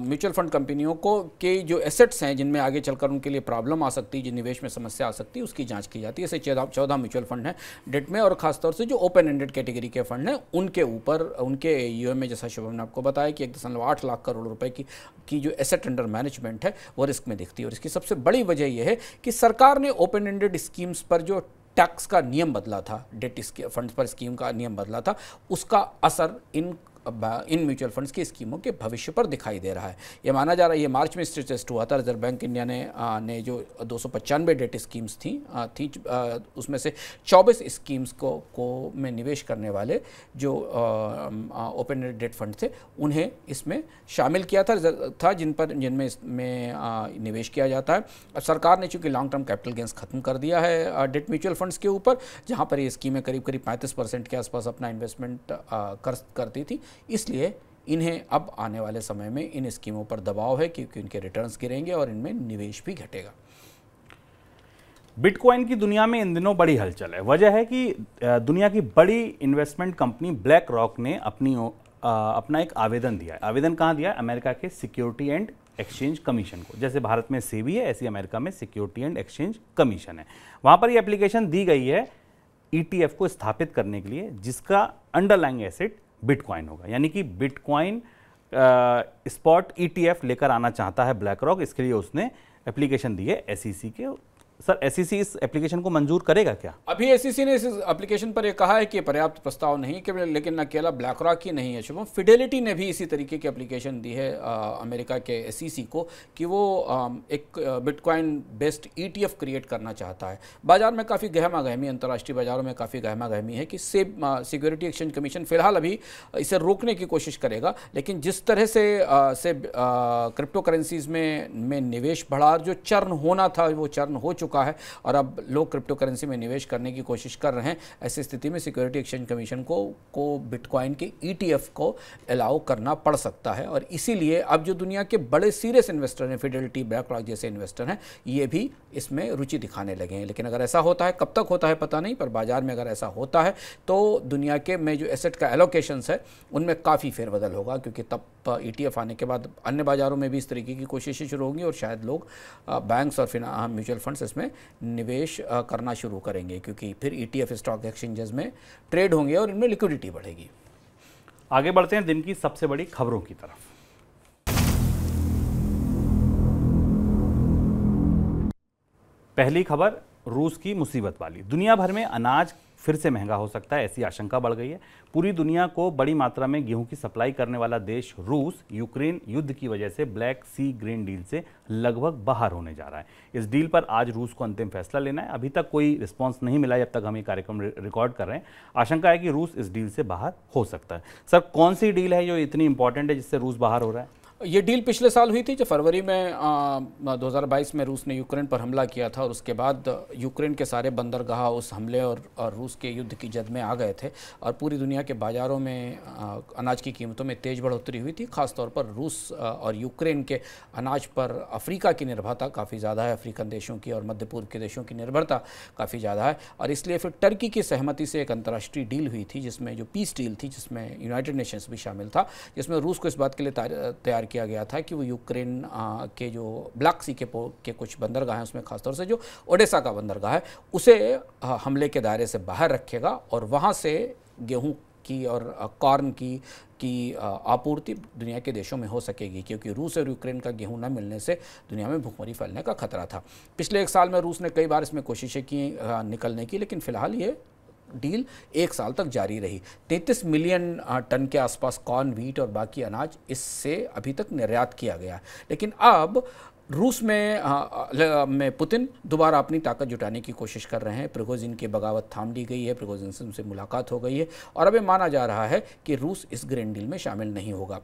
S2: म्यूचुअल फंड कंपनियों को के जो एसेट्स हैं जिनमें आगे चलकर उनके लिए प्रॉब्लम आ सकती है जिन निवेश में समस्या आ सकती है उसकी जांच की जाती है ऐसे चौदह म्यूचुअल फंड हैं डेट में और खासतौर से जो ओपन एंडेड कैटेगरी के फंड हैं उनके ऊपर उनके यू में जैसा शुभम ने आपको बताया कि एक दशमलव आठ लाख करोड़ रुपये की की जो एसेट अंडर मैनेजमेंट है वो रिस्क में दिखती है और इसकी सबसे बड़ी वजह यह है कि सरकार ने ओपन एंडेड स्कीम्स पर जो टैक्स का नियम बदला था डेट फंड पर स्कीम का नियम बदला था उसका असर इन इन म्यूचुअल फंड्स की स्कीमों के भविष्य पर दिखाई दे रहा है ये माना जा रहा है ये मार्च में टेस्ट हुआ था रिजर्व बैंक इंडिया ने आ, ने जो दो डेट स्कीम्स थी आ, थी आ, उसमें से 24 स्कीम्स को को में निवेश करने वाले जो ओपन डेट फंड थे उन्हें इसमें शामिल किया था था जिन पर जिनमें इसमें निवेश किया जाता है अब सरकार ने चूंकि लॉन्ग टर्म कैपिटल गेंस खत्म कर दिया है डेट म्यूचुअल फंड्स के ऊपर जहाँ पर ये स्कीमें करीब करीब पैंतीस परसेंट के आसपास अपना इन्वेस्टमेंट कर करती थी इसलिए इन्हें अब आने वाले समय में इन
S1: स्कीमों पर दबाव है क्योंकि इनके रिटर्न्स गिरेंगे और इनमें निवेश भी घटेगा बिटकॉइन की दुनिया में इन दिनों बड़ी हलचल है वजह है कि दुनिया की बड़ी इन्वेस्टमेंट कंपनी ब्लैक रॉक ने अपनी आ, अपना एक आवेदन दिया है आवेदन कहाँ दिया है अमेरिका के सिक्योरिटी एंड एक्सचेंज कमीशन को जैसे भारत में सेबी है ऐसी अमेरिका में सिक्योरिटी एंड एक्सचेंज कमीशन है वहाँ पर यह एप्लीकेशन दी गई है ईटीएफ e को स्थापित करने के लिए जिसका अंडरलाइंग एसेट बिटकॉइन होगा यानी कि बिटकॉइन स्पॉट ईटीएफ लेकर आना चाहता है ब्लैक रॉक इसके लिए उसने एप्लीकेशन दी है एस e के सर एस e इस एप्लीकेशन को मंजूर करेगा क्या
S2: अभी एस e ने इस एप्लीकेशन पर यह कहा है कि पर्याप्त प्रस्ताव नहीं केवल लेकिन न ब्लैक रॉक ही नहीं है शुभम फिडेलिटी ने भी इसी तरीके की एप्लीकेशन दी है आ, अमेरिका के एस e को कि वो आ, एक बिटकॉइन बेस्ड ई क्रिएट करना चाहता है बाजार में काफ़ी गहमा गहमी अंतर्राष्ट्रीय बाजारों में काफ़ी गहमा गहमी है कि सेब सिक्योरिटी एक्सचेंज कमीशन फिलहाल अभी इसे रोकने की कोशिश करेगा लेकिन जिस तरह से क्रिप्टो करेंसीज में में निवेश बढ़ा जो चर्न होना था वो चर्न हो चुका चुका है और अब लोग क्रिप्टो करेंसी में निवेश करने की कोशिश कर रहे हैं ऐसी स्थिति में सिक्योरिटी एक्सचेंज कमीशन को को बिटकॉइन के ईटीएफ e को अलाउ करना पड़ सकता है और इसीलिए अब जो दुनिया के बड़े सीरियस इन्वेस्टर हैं फिडेलिटी ब्लैकलॉक जैसे इन्वेस्टर हैं ये भी इसमें रुचि दिखाने लगे हैं लेकिन अगर ऐसा होता है कब तक होता है पता नहीं पर बाजार में अगर ऐसा होता है तो दुनिया के में जो एसेट का एलोकेशंस है उनमें काफ़ी फेरबदल होगा क्योंकि तब ईटीएफ e आने के बाद अन्य बाज़ारों में भी इस तरीके की कोशिशें शुरू होंगी और शायद लोग बैंक्स और फिर म्यूचुअल फंड्स इसमें निवेश करना शुरू करेंगे क्योंकि फिर ईटीएफ स्टॉक एक्सचेंजेस में ट्रेड होंगे और इनमें
S1: लिक्विडिटी बढ़ेगी आगे बढ़ते हैं दिन की सबसे बड़ी खबरों की तरफ पहली खबर रूस की मुसीबत वाली दुनिया भर में अनाज फिर से महंगा हो सकता है ऐसी आशंका बढ़ गई है पूरी दुनिया को बड़ी मात्रा में गेहूं की सप्लाई करने वाला देश रूस यूक्रेन युद्ध की वजह से ब्लैक सी ग्रीन डील से लगभग बाहर होने जा रहा है इस डील पर आज रूस को अंतिम फैसला लेना है अभी तक कोई रिस्पॉन्स नहीं मिला जब तक हम ये कार्यक्रम रिकॉर्ड कर रहे हैं आशंका है कि रूस इस डील से बाहर हो सकता है सर कौन सी डील है जो इतनी इंपॉर्टेंट है जिससे रूस बाहर हो रहा है ये
S2: डील पिछले साल हुई थी जो फरवरी में दो में रूस ने यूक्रेन पर हमला किया था और उसके बाद यूक्रेन के सारे बंदरगाह उस हमले और, और रूस के युद्ध की जद में आ गए थे और पूरी दुनिया के बाज़ारों में आ, अनाज की कीमतों में तेज़ बढ़ोतरी हुई थी खासतौर पर रूस और यूक्रेन के अनाज पर अफ्रीका की निर्भरता काफ़ी ज़्यादा है अफ्रीकन देशों की और मध्य पूर्व के देशों की निर्भरता काफ़ी ज़्यादा है और इसलिए फिर टर्की की सहमति से एक अंतर्राष्ट्रीय डील हुई थी जिसमें जो पीस डील थी जिसमें यूनाइटेड नेशंस भी शामिल था जिसमें रूस को इस बात के लिए तैयार किया गया था कि वो यूक्रेन के जो ब्लैक सी के के कुछ बंदरगाह हैं उसमें खासतौर से जो ओडेसा का बंदरगाह है उसे हमले के दायरे से बाहर रखेगा और वहाँ से गेहूँ की और कॉर्न की की आपूर्ति दुनिया के देशों में हो सकेगी क्योंकि रूस और यूक्रेन का गेहूं न मिलने से दुनिया में भूखमरी फैलने का खतरा था पिछले एक साल में रूस ने कई बार इसमें कोशिशें की निकलने की लेकिन फिलहाल ये डील एक साल तक जारी रही 33 मिलियन टन के आसपास कॉर्न व्हीट और बाकी अनाज इससे अभी तक निर्यात किया गया लेकिन अब रूस में आ, में पुतिन दोबारा अपनी ताकत जुटाने की कोशिश कर रहे हैं प्रिगोजिन की बगावत थाम ली गई है प्रिगोजिन से मुलाकात हो गई है और अब माना जा रहा है कि रूस इस ग्रेन डील में शामिल नहीं होगा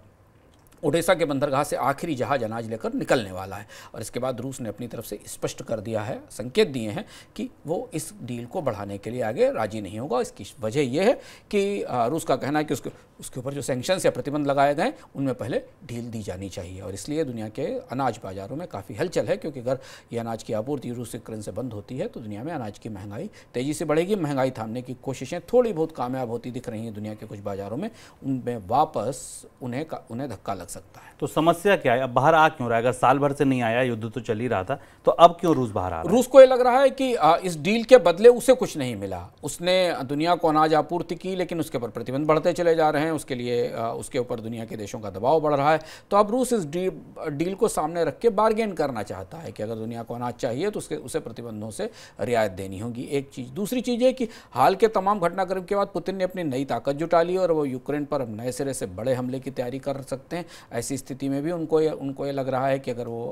S2: ओडेसा के बंदरगाह से आखिरी जहाज अनाज लेकर निकलने वाला है और इसके बाद रूस ने अपनी तरफ से स्पष्ट कर दिया है संकेत दिए हैं कि वो इस डील को बढ़ाने के लिए आगे राजी नहीं होगा इसकी वजह यह है कि रूस का कहना है कि उसको उसके ऊपर जो सेंक्शंस या प्रतिबंध लगाए गए उनमें पहले ढील दी जानी चाहिए और इसलिए दुनिया के अनाज बाज़ारों में काफ़ी हलचल है क्योंकि अगर ये अनाज की आपूर्ति रूस यूक्रेन से बंद होती है तो दुनिया में अनाज की महंगाई तेज़ी से बढ़ेगी महंगाई थामने की कोशिशें थोड़ी बहुत कामयाब होती दिख रही हैं दुनिया के कुछ बाज़ारों में उनमें वापस उन्हें उन्हें धक्का लग सकता
S1: है तो समस्या क्या है अब बाहर आ क्यों रहा है अगर साल भर से नहीं आया युद्ध तो चल ही रहा था तो अब क्यों रूस बाहर आ रूस को ये लग रहा है कि इस डील के बदले उसे कुछ नहीं मिला
S2: उसने दुनिया को अनाज आपूर्ति की लेकिन उसके ऊपर प्रतिबंध बढ़ते चले जा रहे हैं हैं उसके लिए उसके ऊपर दुनिया के देशों का दबाव बढ़ रहा है तो अब रूस इस डील को सामने रख के बार्गेन करना चाहता है कि अगर दुनिया को अनाज चाहिए तो उसके उसे प्रतिबंधों से रियायत देनी होगी एक चीज़ दूसरी चीज़ है कि हाल के तमाम घटनाक्रम के बाद पुतिन ने अपनी नई ताकत जुटा ली और वो यूक्रेन पर अब नए सिरे से बड़े हमले की तैयारी कर सकते हैं ऐसी स्थिति में भी उनको उनको ये लग रहा है कि अगर वो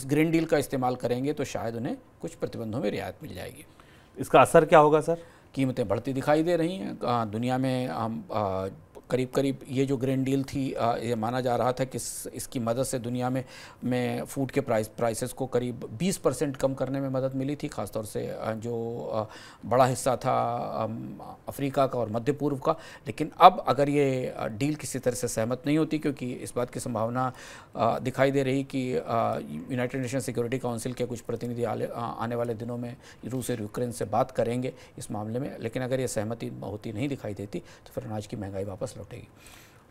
S2: इस ग्रीन डील का इस्तेमाल करेंगे तो शायद उन्हें कुछ प्रतिबंधों में रियायत मिल जाएगी इसका असर क्या होगा सर कीमतें बढ़ती दिखाई दे रही हैं दुनिया में हम करीब करीब ये जो ग्रैंड डील थी आ, ये माना जा रहा था कि इस, इसकी मदद से दुनिया में में फूड के प्राइस प्राइसेस को करीब 20 परसेंट कम करने में मदद मिली थी ख़ासतौर से जो बड़ा हिस्सा था अफ्रीका का और मध्य पूर्व का लेकिन अब अगर ये डील किसी तरह से सहमत नहीं होती क्योंकि इस बात की संभावना दिखाई दे रही कि यूनाइटेड नेशन सिक्योरिटी काउंसिल के कुछ प्रतिनिधि आने वाले दिनों में रूस और यूक्रेन से बात करेंगे इस मामले में लेकिन अगर ये सहमति होती नहीं दिखाई
S1: देती तो फिर अनाज की महंगाई वापस लौटेगी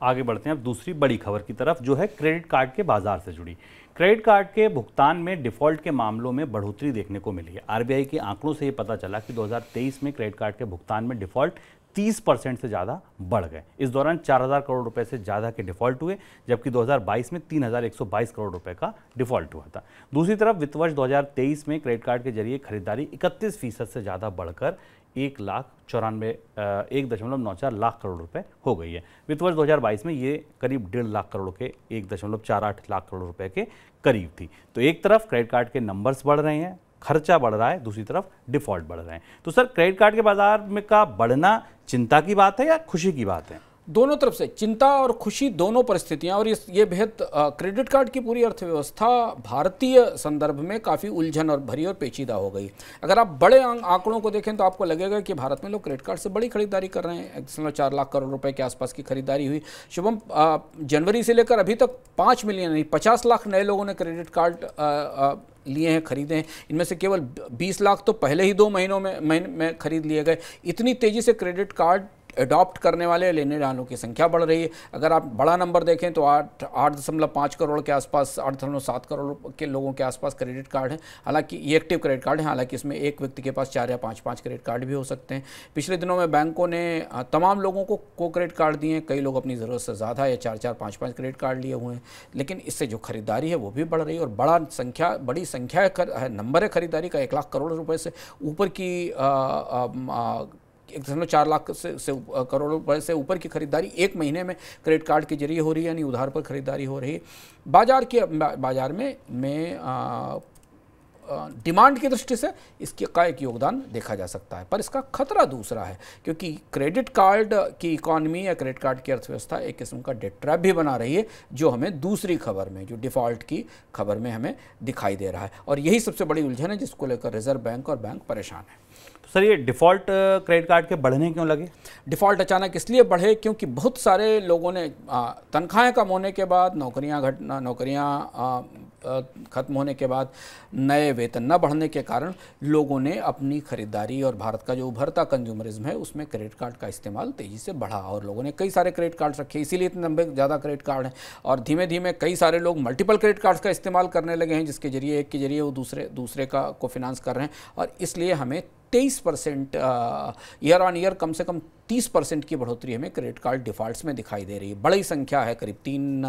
S1: आगे बढ़ते हैं अब दूसरी बड़ी खबर की तरफ जो है क्रेडिट कार्ड के बाजार से जुड़ी क्रेडिट कार्ड के भुगतान में डिफॉल्ट के मामलों में बढ़ोतरी देखने को मिली है आरबीआई के आंकड़ों से ये पता चला कि 2023 में क्रेडिट कार्ड के भुगतान में डिफॉल्ट 30 परसेंट से ज़्यादा बढ़ गए इस दौरान 4000 करोड़ रुपए से ज़्यादा के डिफॉल्ट हुए जबकि 2022 में 3122 करोड़ रुपए का डिफॉल्ट हुआ था दूसरी तरफ वित्त वर्ष 2023 में क्रेडिट कार्ड के जरिए खरीदारी 31 फीसद से ज़्यादा बढ़कर एक लाख चौरानवे एक दशमलव नौ चार लाख करोड़ रुपए हो गई है वित्त वर्ष 2022 में ये करीब डेढ़ लाख करोड़ के एक दशमलव चार आठ लाख करोड़ रुपए के करीब थी तो एक तरफ क्रेडिट कार्ड के नंबर्स बढ़ रहे हैं खर्चा बढ़ रहा है दूसरी तरफ डिफॉल्ट बढ़ रहे हैं तो सर क्रेडिट कार्ड के बाजार में का बढ़ना चिंता की बात है या खुशी की बात है दोनों तरफ से चिंता और खुशी दोनों परिस्थितियां और ये बेहद
S2: क्रेडिट कार्ड की पूरी अर्थव्यवस्था भारतीय संदर्भ में काफ़ी उलझन और भरी और पेचीदा हो गई अगर आप बड़े आंकड़ों को देखें तो आपको लगेगा कि भारत में लोग क्रेडिट कार्ड से बड़ी खरीदारी कर रहे हैं एक चार लाख करोड़ रुपए के आसपास की खरीदारी हुई शुभम जनवरी से लेकर अभी तक पाँच मिलियन नहीं पचास लाख नए लोगों ने क्रेडिट कार्ड लिए हैं खरीदे हैं इनमें से केवल बीस लाख तो पहले ही दो महीनों में महीने में खरीद लिए गए इतनी तेज़ी से क्रेडिट कार्ड एडॉप्ट करने वाले लेने वालों की संख्या बढ़ रही है अगर आप बड़ा नंबर देखें तो आठ आठ दशमलव पाँच करोड़ के आसपास आठ दशमलव सात करोड़ के लोगों के आसपास क्रेडिट कार्ड है हालांकि ये एक्टिव क्रेडिट कार्ड है हालांकि इसमें एक व्यक्ति के पास चार या पाँच पाँच क्रेडिट कार्ड भी हो सकते हैं पिछले दिनों में बैंकों ने तमाम लोगों को को क्रेडिट कार्ड दिए कई लोग अपनी ज़रूरत से ज़्यादा या चार चार पाँच पाँच क्रेडिट कार्ड लिए हुए हैं लेकिन इससे जो खरीदारी है वो भी बढ़ रही है और बड़ा संख्या बड़ी संख्या है नंबर है खरीदारी का एक लाख करोड़ रुपये से ऊपर की एक दशमलव चार लाख से, से करोड़ रुपए से ऊपर की खरीदारी एक महीने में क्रेडिट कार्ड के जरिए हो रही है यानी उधार पर खरीदारी हो रही है बाजार के बाजार में में डिमांड की दृष्टि से इसकी का एक योगदान देखा जा सकता है पर इसका खतरा दूसरा है क्योंकि क्रेडिट कार्ड की इकॉनमी या क्रेडिट कार्ड की अर्थव्यवस्था एक किस्म का डेट ट्रैप भी बना रही है जो हमें दूसरी खबर में जो डिफ़ॉल्ट की खबर में हमें दिखाई दे रहा है और यही सबसे बड़ी उलझन है जिसको लेकर रिजर्व बैंक और बैंक परेशान है
S1: तो सर ये डिफ़ॉल्ट क्रेडिट कार्ड के बढ़ने क्यों लगे डिफ़ॉल्ट
S2: अचानक इसलिए बढ़े क्योंकि बहुत सारे लोगों ने तनख्वाहें कम होने के बाद नौकरियां घटना नौकरियां ख़त्म होने के बाद नए वेतन न बढ़ने के कारण लोगों ने अपनी ख़रीदारी और भारत का जो उभरता कंज्यूमरिज्म है उसमें क्रेडिट कार्ड का इस्तेमाल तेज़ी से बढ़ा और लोगों ने कई सारे क्रेडिट कार्ड्स रखे इसीलिए इतने लंबे ज़्यादा क्रेडिट कार्ड हैं और धीमे धीमे कई सारे लोग मल्टीपल क्रेडिट कार्ड्स का इस्तेमाल करने लगे हैं जिसके जरिए एक के जरिए वो दूसरे दूसरे का को फिनांस कर रहे हैं और इसलिए हमें तेईस परसेंट ईयर ऑन ईयर कम से कम तीस परसेंट की बढ़ोतरी हमें क्रेडिट कार्ड डिफ़ॉल्ट्स में दिखाई दे रही है बड़ी संख्या है करीब तीन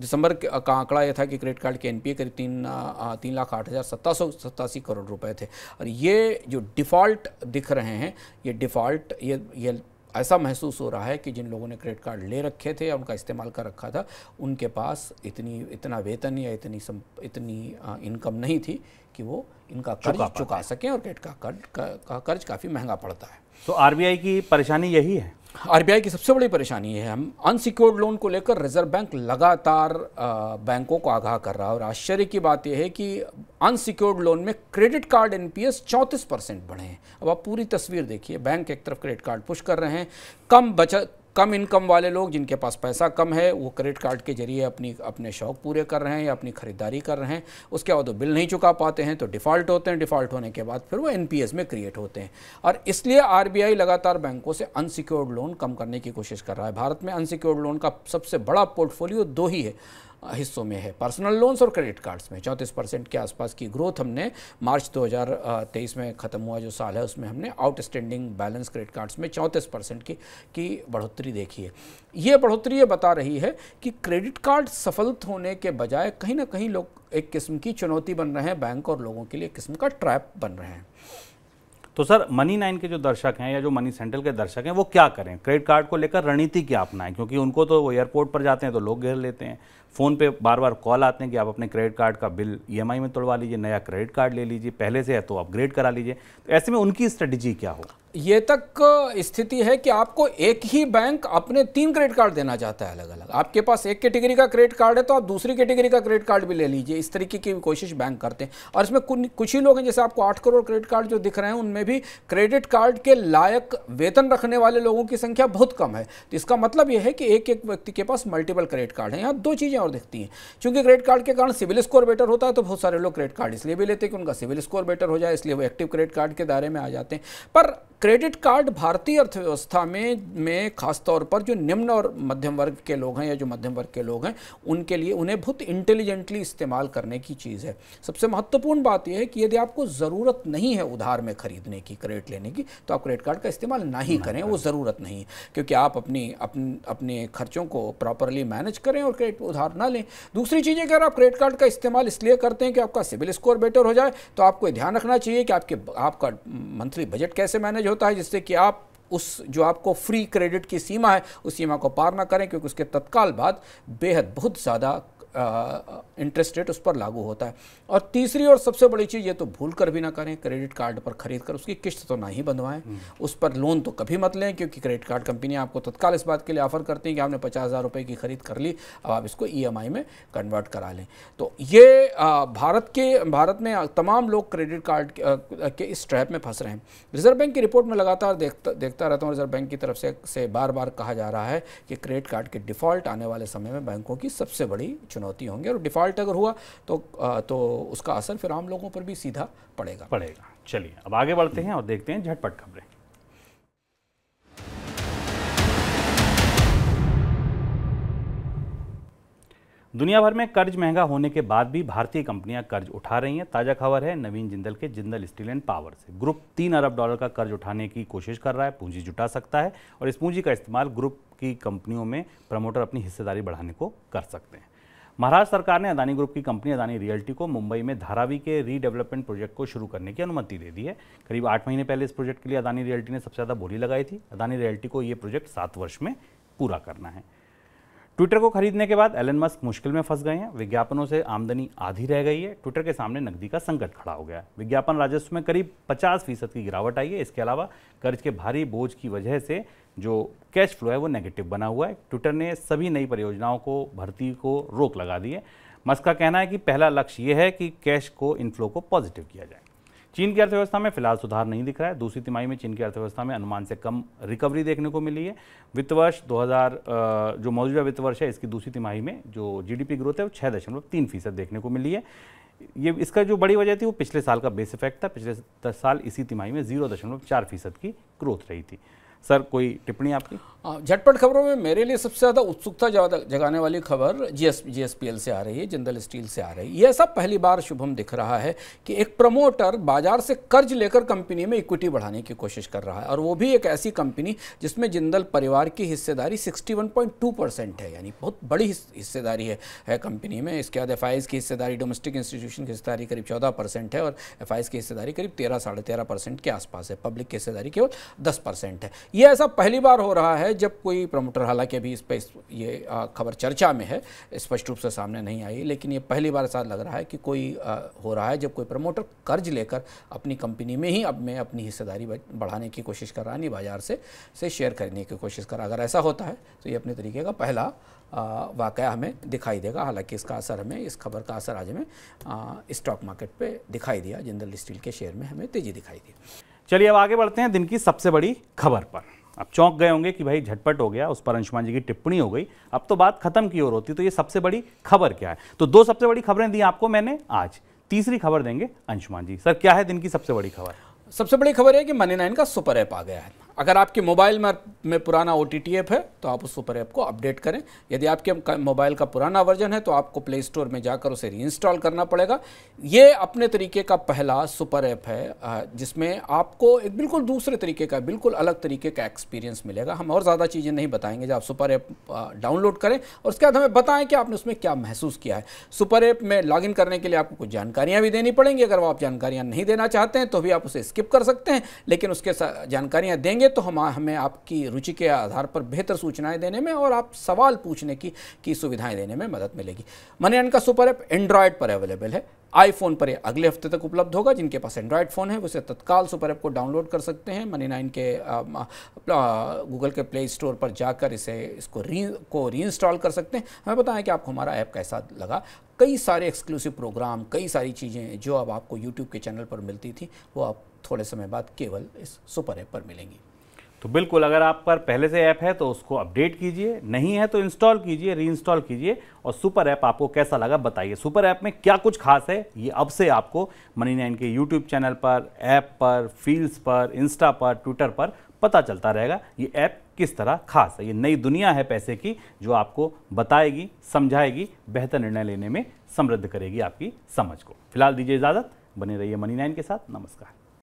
S2: दिसंबर का आंकड़ा यह था कि क्रेडिट कार्ड के एनपीए करीब तीन आ, तीन लाख आठ हज़ार सत्ता सौ सत्तासी करोड़ रुपए थे और ये जो डिफ़ॉल्ट दिख रहे हैं ये डिफ़ॉल्ट ये ये ऐसा महसूस हो रहा है कि जिन लोगों ने क्रेडिट कार्ड ले रखे थे या उनका इस्तेमाल कर रखा था उनके पास इतनी इतना वेतन या इतनी सम, इतनी इनकम नहीं थी कि वो इनका कर्ज चुका चुका सकें और क्रेडिट का कर्ज का, का कर्ज काफ़ी महंगा पड़ता है तो आर की परेशानी यही है आर की सबसे बड़ी परेशानी है हम अनसिक्योर्ड लोन को लेकर रिजर्व बैंक लगातार बैंकों को आगाह कर रहा है और आश्चर्य की बात यह है कि अनसिक्योर्ड लोन में क्रेडिट कार्ड एनपीएस 34 परसेंट बढ़े हैं अब आप पूरी तस्वीर देखिए बैंक एक तरफ क्रेडिट कार्ड पुश कर रहे हैं कम बचत कम इनकम वाले लोग जिनके पास पैसा कम है वो क्रेडिट कार्ड के जरिए अपनी अपने शौक पूरे कर रहे हैं या अपनी ख़रीदारी कर रहे हैं उसके बाद वो बिल नहीं चुका पाते हैं तो डिफ़ॉल्ट होते हैं डिफ़ॉल्ट होने के बाद फिर वो एन में क्रिएट होते हैं और इसलिए आर लगातार बैंकों से अनसिक्योर्ड लोन कम करने की कोशिश कर रहा है भारत में अनसिक्योर्ड लोन का सबसे बड़ा पोर्टफोलियो दो ही है हिस्सों में है पर्सनल लोन्स और क्रेडिट कार्ड्स में चौंतीस परसेंट के आसपास की ग्रोथ हमने मार्च 2023 में ख़त्म हुआ जो साल है उसमें हमने आउटस्टैंडिंग बैलेंस क्रेडिट कार्ड्स में चौंतीस परसेंट की की बढ़ोतरी देखी है ये बढ़ोतरी ये बता रही है कि क्रेडिट कार्ड सफल होने के बजाय कहीं ना कहीं लोग एक किस्म की चुनौती बन रहे हैं बैंक और लोगों के लिए एक किस्म का ट्रैप बन रहे हैं
S1: तो सर मनी नाइन के जो दर्शक हैं या जो मनी सेंट्रल के दर्शक हैं वो क्या करें क्रेडिट कार्ड को लेकर रणनीति क्या अपनाएं क्योंकि उनको तो वो एयरपोर्ट पर जाते हैं तो लोग घेर लेते हैं फ़ोन पे बार बार कॉल आते हैं कि आप अपने क्रेडिट कार्ड का बिल ईएमआई e में तोड़वा लीजिए नया क्रेडिट कार्ड ले लीजिए पहले से है तो अपग्रेड करा लीजिए तो ऐसे में उनकी स्ट्रेटजी क्या होगा ये तक स्थिति
S2: है कि आपको एक ही बैंक अपने तीन क्रेडिट कार्ड देना चाहता है अलग अलग आपके पास एक कैटेगरी का क्रेडिट कार्ड है तो आप दूसरी कैटेगरी का क्रेडिट कार्ड भी ले लीजिए इस तरीके की कोशिश बैंक करते हैं और इसमें कुछ ही लोग हैं जैसे आपको आठ करोड़ क्रेडिट कार्ड जो दिख रहे हैं उनमें भी क्रेडिट कार्ड के लायक वेतन रखने वाले लोगों की संख्या बहुत कम है तो इसका मतलब यह है कि एक एक व्यक्ति के पास मल्टीपल क्रेडिट कार्ड है यहाँ दो चीज़ें और दिखती हैं चूंकि क्रेडिट कार्ड के कारण सिविल स्कोर बेटर होता है तो बहुत सारे लोग क्रेडिट कार्ड इसलिए भी लेते हैं कि उनका सिविल स्कोर बेटर हो जाए इसलिए वो एक्टिव क्रेडिट कार्ड के दायरे में आ जाते हैं पर क्रेडिट कार्ड भारतीय अर्थव्यवस्था में में खासतौर पर जो निम्न और मध्यम वर्ग के लोग हैं या जो मध्यम वर्ग के लोग हैं उनके लिए उन्हें बहुत इंटेलिजेंटली इस्तेमाल करने की चीज़ है सबसे महत्वपूर्ण बात यह है कि यदि आपको ज़रूरत नहीं है उधार में खरीदने की क्रेडिट लेने की तो आप क्रेडिट कार्ड का इस्तेमाल ना ही करें वो ज़रूरत नहीं है क्योंकि आप अपनी अपन, अपने खर्चों को प्रॉपरली मैनेज करें और क्रेडिट उधार ना लें दूसरी चीज़ अगर आप क्रेडिट कार्ड का इस्तेमाल इसलिए करते हैं कि आपका सिविल स्कोर बेटर हो जाए तो आपको ध्यान रखना चाहिए कि आपके आपका मंथली बजट कैसे मैनेज होता है जिससे कि आप उस जो आपको फ्री क्रेडिट की सीमा है उस सीमा को पार ना करें क्योंकि उसके तत्काल बाद बेहद बहुत ज़्यादा इंटरेस्ट रेट उस पर लागू होता है और तीसरी और सबसे बड़ी चीज़ ये तो भूल कर भी ना करें क्रेडिट कार्ड पर खरीद कर उसकी किस्त तो ना ही बंधवाएं हम्म। उस पर लोन तो कभी मत लें क्योंकि क्रेडिट कार्ड कंपनियां आपको तत्काल इस बात के लिए ऑफर करती हैं कि आपने पचास हज़ार रुपये की खरीद कर ली अब आप इसको ई e में कन्वर्ट करा लें तो ये भारत के भारत में तमाम लोग क्रेडिट कार्ड के इस ट्रैप में फंस रहे हैं रिजर्व बैंक की रिपोर्ट में लगातार देखता देखता रहता हूँ रिजर्व बैंक की तरफ से, से बार बार कहा जा रहा है कि क्रेडिट कार्ड के डिफॉल्ट आने वाले समय में बैंकों की सबसे बड़ी चुनौती चुनौती होंगे और डिफ़ॉल्ट अगर हुआ तो तो उसका असर फिर आम लोगों पर भी सीधा
S1: पड़ेगा पड़ेगा चलिए अब आगे बढ़ते हैं और देखते हैं झटपट खबरें दुनिया भर में कर्ज महंगा होने के बाद भी भारतीय कंपनियां कर्ज उठा रही हैं ताज़ा खबर है नवीन जिंदल के जिंदल स्टील एंड पावर से ग्रुप तीन अरब डॉलर का कर्ज उठाने की कोशिश कर रहा है पूंजी जुटा सकता है और इस पूंजी का इस्तेमाल ग्रुप की कंपनियों में प्रमोटर अपनी हिस्सेदारी बढ़ाने को कर सकते हैं महाराष्ट्र सरकार ने अदानी ग्रुप की कंपनी अदानी रियल्टी को मुंबई में धारावी के रीडेवलपमेंट प्रोजेक्ट को शुरू करने की अनुमति दे दी है करीब आठ महीने पहले इस प्रोजेक्ट के लिए अदानी रियल्टी ने सबसे ज़्यादा बोली लगाई थी अदानी रियल्टी को यह प्रोजेक्ट सात वर्ष में पूरा करना है ट्विटर को खरीदने के बाद एलन मस्क मुश्किल में फंस गए हैं विज्ञापनों से आमदनी आधी रह गई है ट्विटर के सामने नकदी का संकट खड़ा हो गया है विज्ञापन राजस्व में करीब 50 फीसद की गिरावट आई है इसके अलावा कर्ज के भारी बोझ की वजह से जो कैश फ्लो है वो नेगेटिव बना हुआ है ट्विटर ने सभी नई परियोजनाओं को भर्ती को रोक लगा दी है मस्क का कहना है कि पहला लक्ष्य ये है कि कैश को इनफ्लो को पॉजिटिव किया जाए चीन की अर्थव्यवस्था में फिलहाल सुधार नहीं दिख रहा है दूसरी तिमाही में चीन की अर्थव्यवस्था में अनुमान से कम रिकवरी देखने को मिली है वित्त वर्ष 2000 जो मौजूदा वित्त वर्ष है इसकी दूसरी तिमाही में जो जीडीपी ग्रोथ है वो छः दशमलव तीन फीसद देखने को मिली है ये इसका जो बड़ी वजह थी वो पिछले साल का बेस इफेक्ट था पिछले दस साल इसी तिमाही में जीरो दशमलव चार फीसद की ग्रोथ रही थी सर कोई टिप्पणी आपकी हाँ,
S2: झटपट खबरों में मेरे लिए सबसे ज़्यादा उत्सुकता जगाने वाली खबर जी एस से आ रही है जिंदल स्टील से आ रही है यह सब पहली बार शुभम दिख रहा है कि एक प्रमोटर बाजार से कर्ज लेकर कंपनी में इक्विटी बढ़ाने की कोशिश कर रहा है और वो भी एक ऐसी कंपनी जिसमें जिंदल परिवार की हिस्सेदारी 61.2 परसेंट है यानी बहुत बड़ी हिस्सेदारी है, है कंपनी में इसके बाद एफ की हिस्सेदारी डोमेस्टिक इंस्टीट्यूशन की हिस्सेदारी करीब चौदह परसेंट है और एफ की हिस्सेदारी करीब तेरह साढ़े तेरह परसेंट के आसपास है पब्लिक की हिस्सेदारी केवल दस परसेंट है ये ऐसा पहली बार हो रहा है जब कोई प्रमोटर हालांकि अभी इस पर ये खबर चर्चा में है स्पष्ट रूप से सामने नहीं आई लेकिन ये पहली बार ऐसा लग रहा है कि कोई आ, हो रहा है जब कोई प्रमोटर कर्ज लेकर अपनी कंपनी में ही अब मैं अपनी हिस्सेदारी बढ़ाने की कोशिश कर रहा नहीं बाज़ार से से शेयर करने की कोशिश कर रहा अगर ऐसा होता है तो ये अपने तरीके का पहला वाक़ हमें दिखाई देगा हालांकि इसका असर हमें इस खबर का असर आज हमें स्टॉक मार्केट पे दिखाई दिया जिंदल
S1: स्टील के शेयर में हमें तेज़ी दिखाई दी चलिए अब आगे बढ़ते हैं दिन की सबसे बड़ी खबर पर अब चौंक गए होंगे कि भाई झटपट हो गया उस पर अंशुमान जी की टिप्पणी हो गई अब तो बात खत्म की ओर होती तो ये सबसे बड़ी खबर क्या है तो दो सबसे बड़ी खबरें दी आपको मैंने आज तीसरी खबर देंगे अंशुमान जी सर क्या है दिन की सबसे बड़ी खबर सबसे बड़ी खबर है कि मनी नाइन का सुपर ऐप आ गया है अगर आपके मोबाइल में
S2: में पुराना ओ टी ऐप है तो आप उस सुपर ऐप को अपडेट करें यदि आपके मोबाइल का पुराना वर्जन है तो आपको प्ले स्टोर में जाकर उसे रीइंस्टॉल करना पड़ेगा ये अपने तरीके का पहला सुपर ऐप है जिसमें आपको एक बिल्कुल दूसरे तरीके का बिल्कुल अलग तरीके का एक्सपीरियंस मिलेगा हम और ज़्यादा चीज़ें नहीं बताएंगे जब आप सुपर ऐप डाउनलोड करें और उसके बाद हमें बताएं कि आपने उसमें क्या महसूस किया है सुपर ऐप में लॉगिन करने के लिए आपको कुछ जानकारियाँ भी देनी पड़ेंगी अगर वो आप जानकारियाँ नहीं देना चाहते हैं तो भी आप उसे स्किप कर सकते हैं लेकिन उसके जानकारियाँ देंगे करेंगे तो हम हमें आपकी रुचि के आधार पर बेहतर सूचनाएं देने में और आप सवाल पूछने की की सुविधाएं देने में मदद मिलेगी मनी अन का सुपर ऐप एंड्रॉयड पर अवेलेबल है आईफोन पर अगले हफ्ते तक उपलब्ध होगा जिनके पास एंड्रॉयड फ़ोन है उसे तत्काल सुपर ऐप को डाउनलोड कर सकते हैं मनी नाइन के गूगल के प्ले स्टोर पर जाकर इसे इसको री को री इंस्टॉल कर सकते हैं हमें बताएं कि आपको हमारा ऐप कैसा लगा कई सारे एक्सक्लूसिव प्रोग्राम कई सारी चीज़ें जो अब आपको यूट्यूब के चैनल पर मिलती थी वो आप थोड़े समय बाद केवल इस सुपर ऐप पर मिलेंगी
S1: तो बिल्कुल अगर आप पर पहले से ऐप है तो उसको अपडेट कीजिए नहीं है तो इंस्टॉल कीजिए रीइंस्टॉल कीजिए और सुपर ऐप आपको कैसा लगा बताइए सुपर ऐप में क्या कुछ खास है ये अब से आपको मनी नाइन के यूट्यूब चैनल पर ऐप पर फील्स पर इंस्टा पर ट्विटर पर पता चलता रहेगा ये ऐप किस तरह खास है ये नई दुनिया है पैसे की जो आपको बताएगी समझाएगी बेहतर निर्णय लेने में समृद्ध करेगी आपकी समझ को फिलहाल दीजिए इजाज़त बने रहिए मनी नाइन के साथ नमस्कार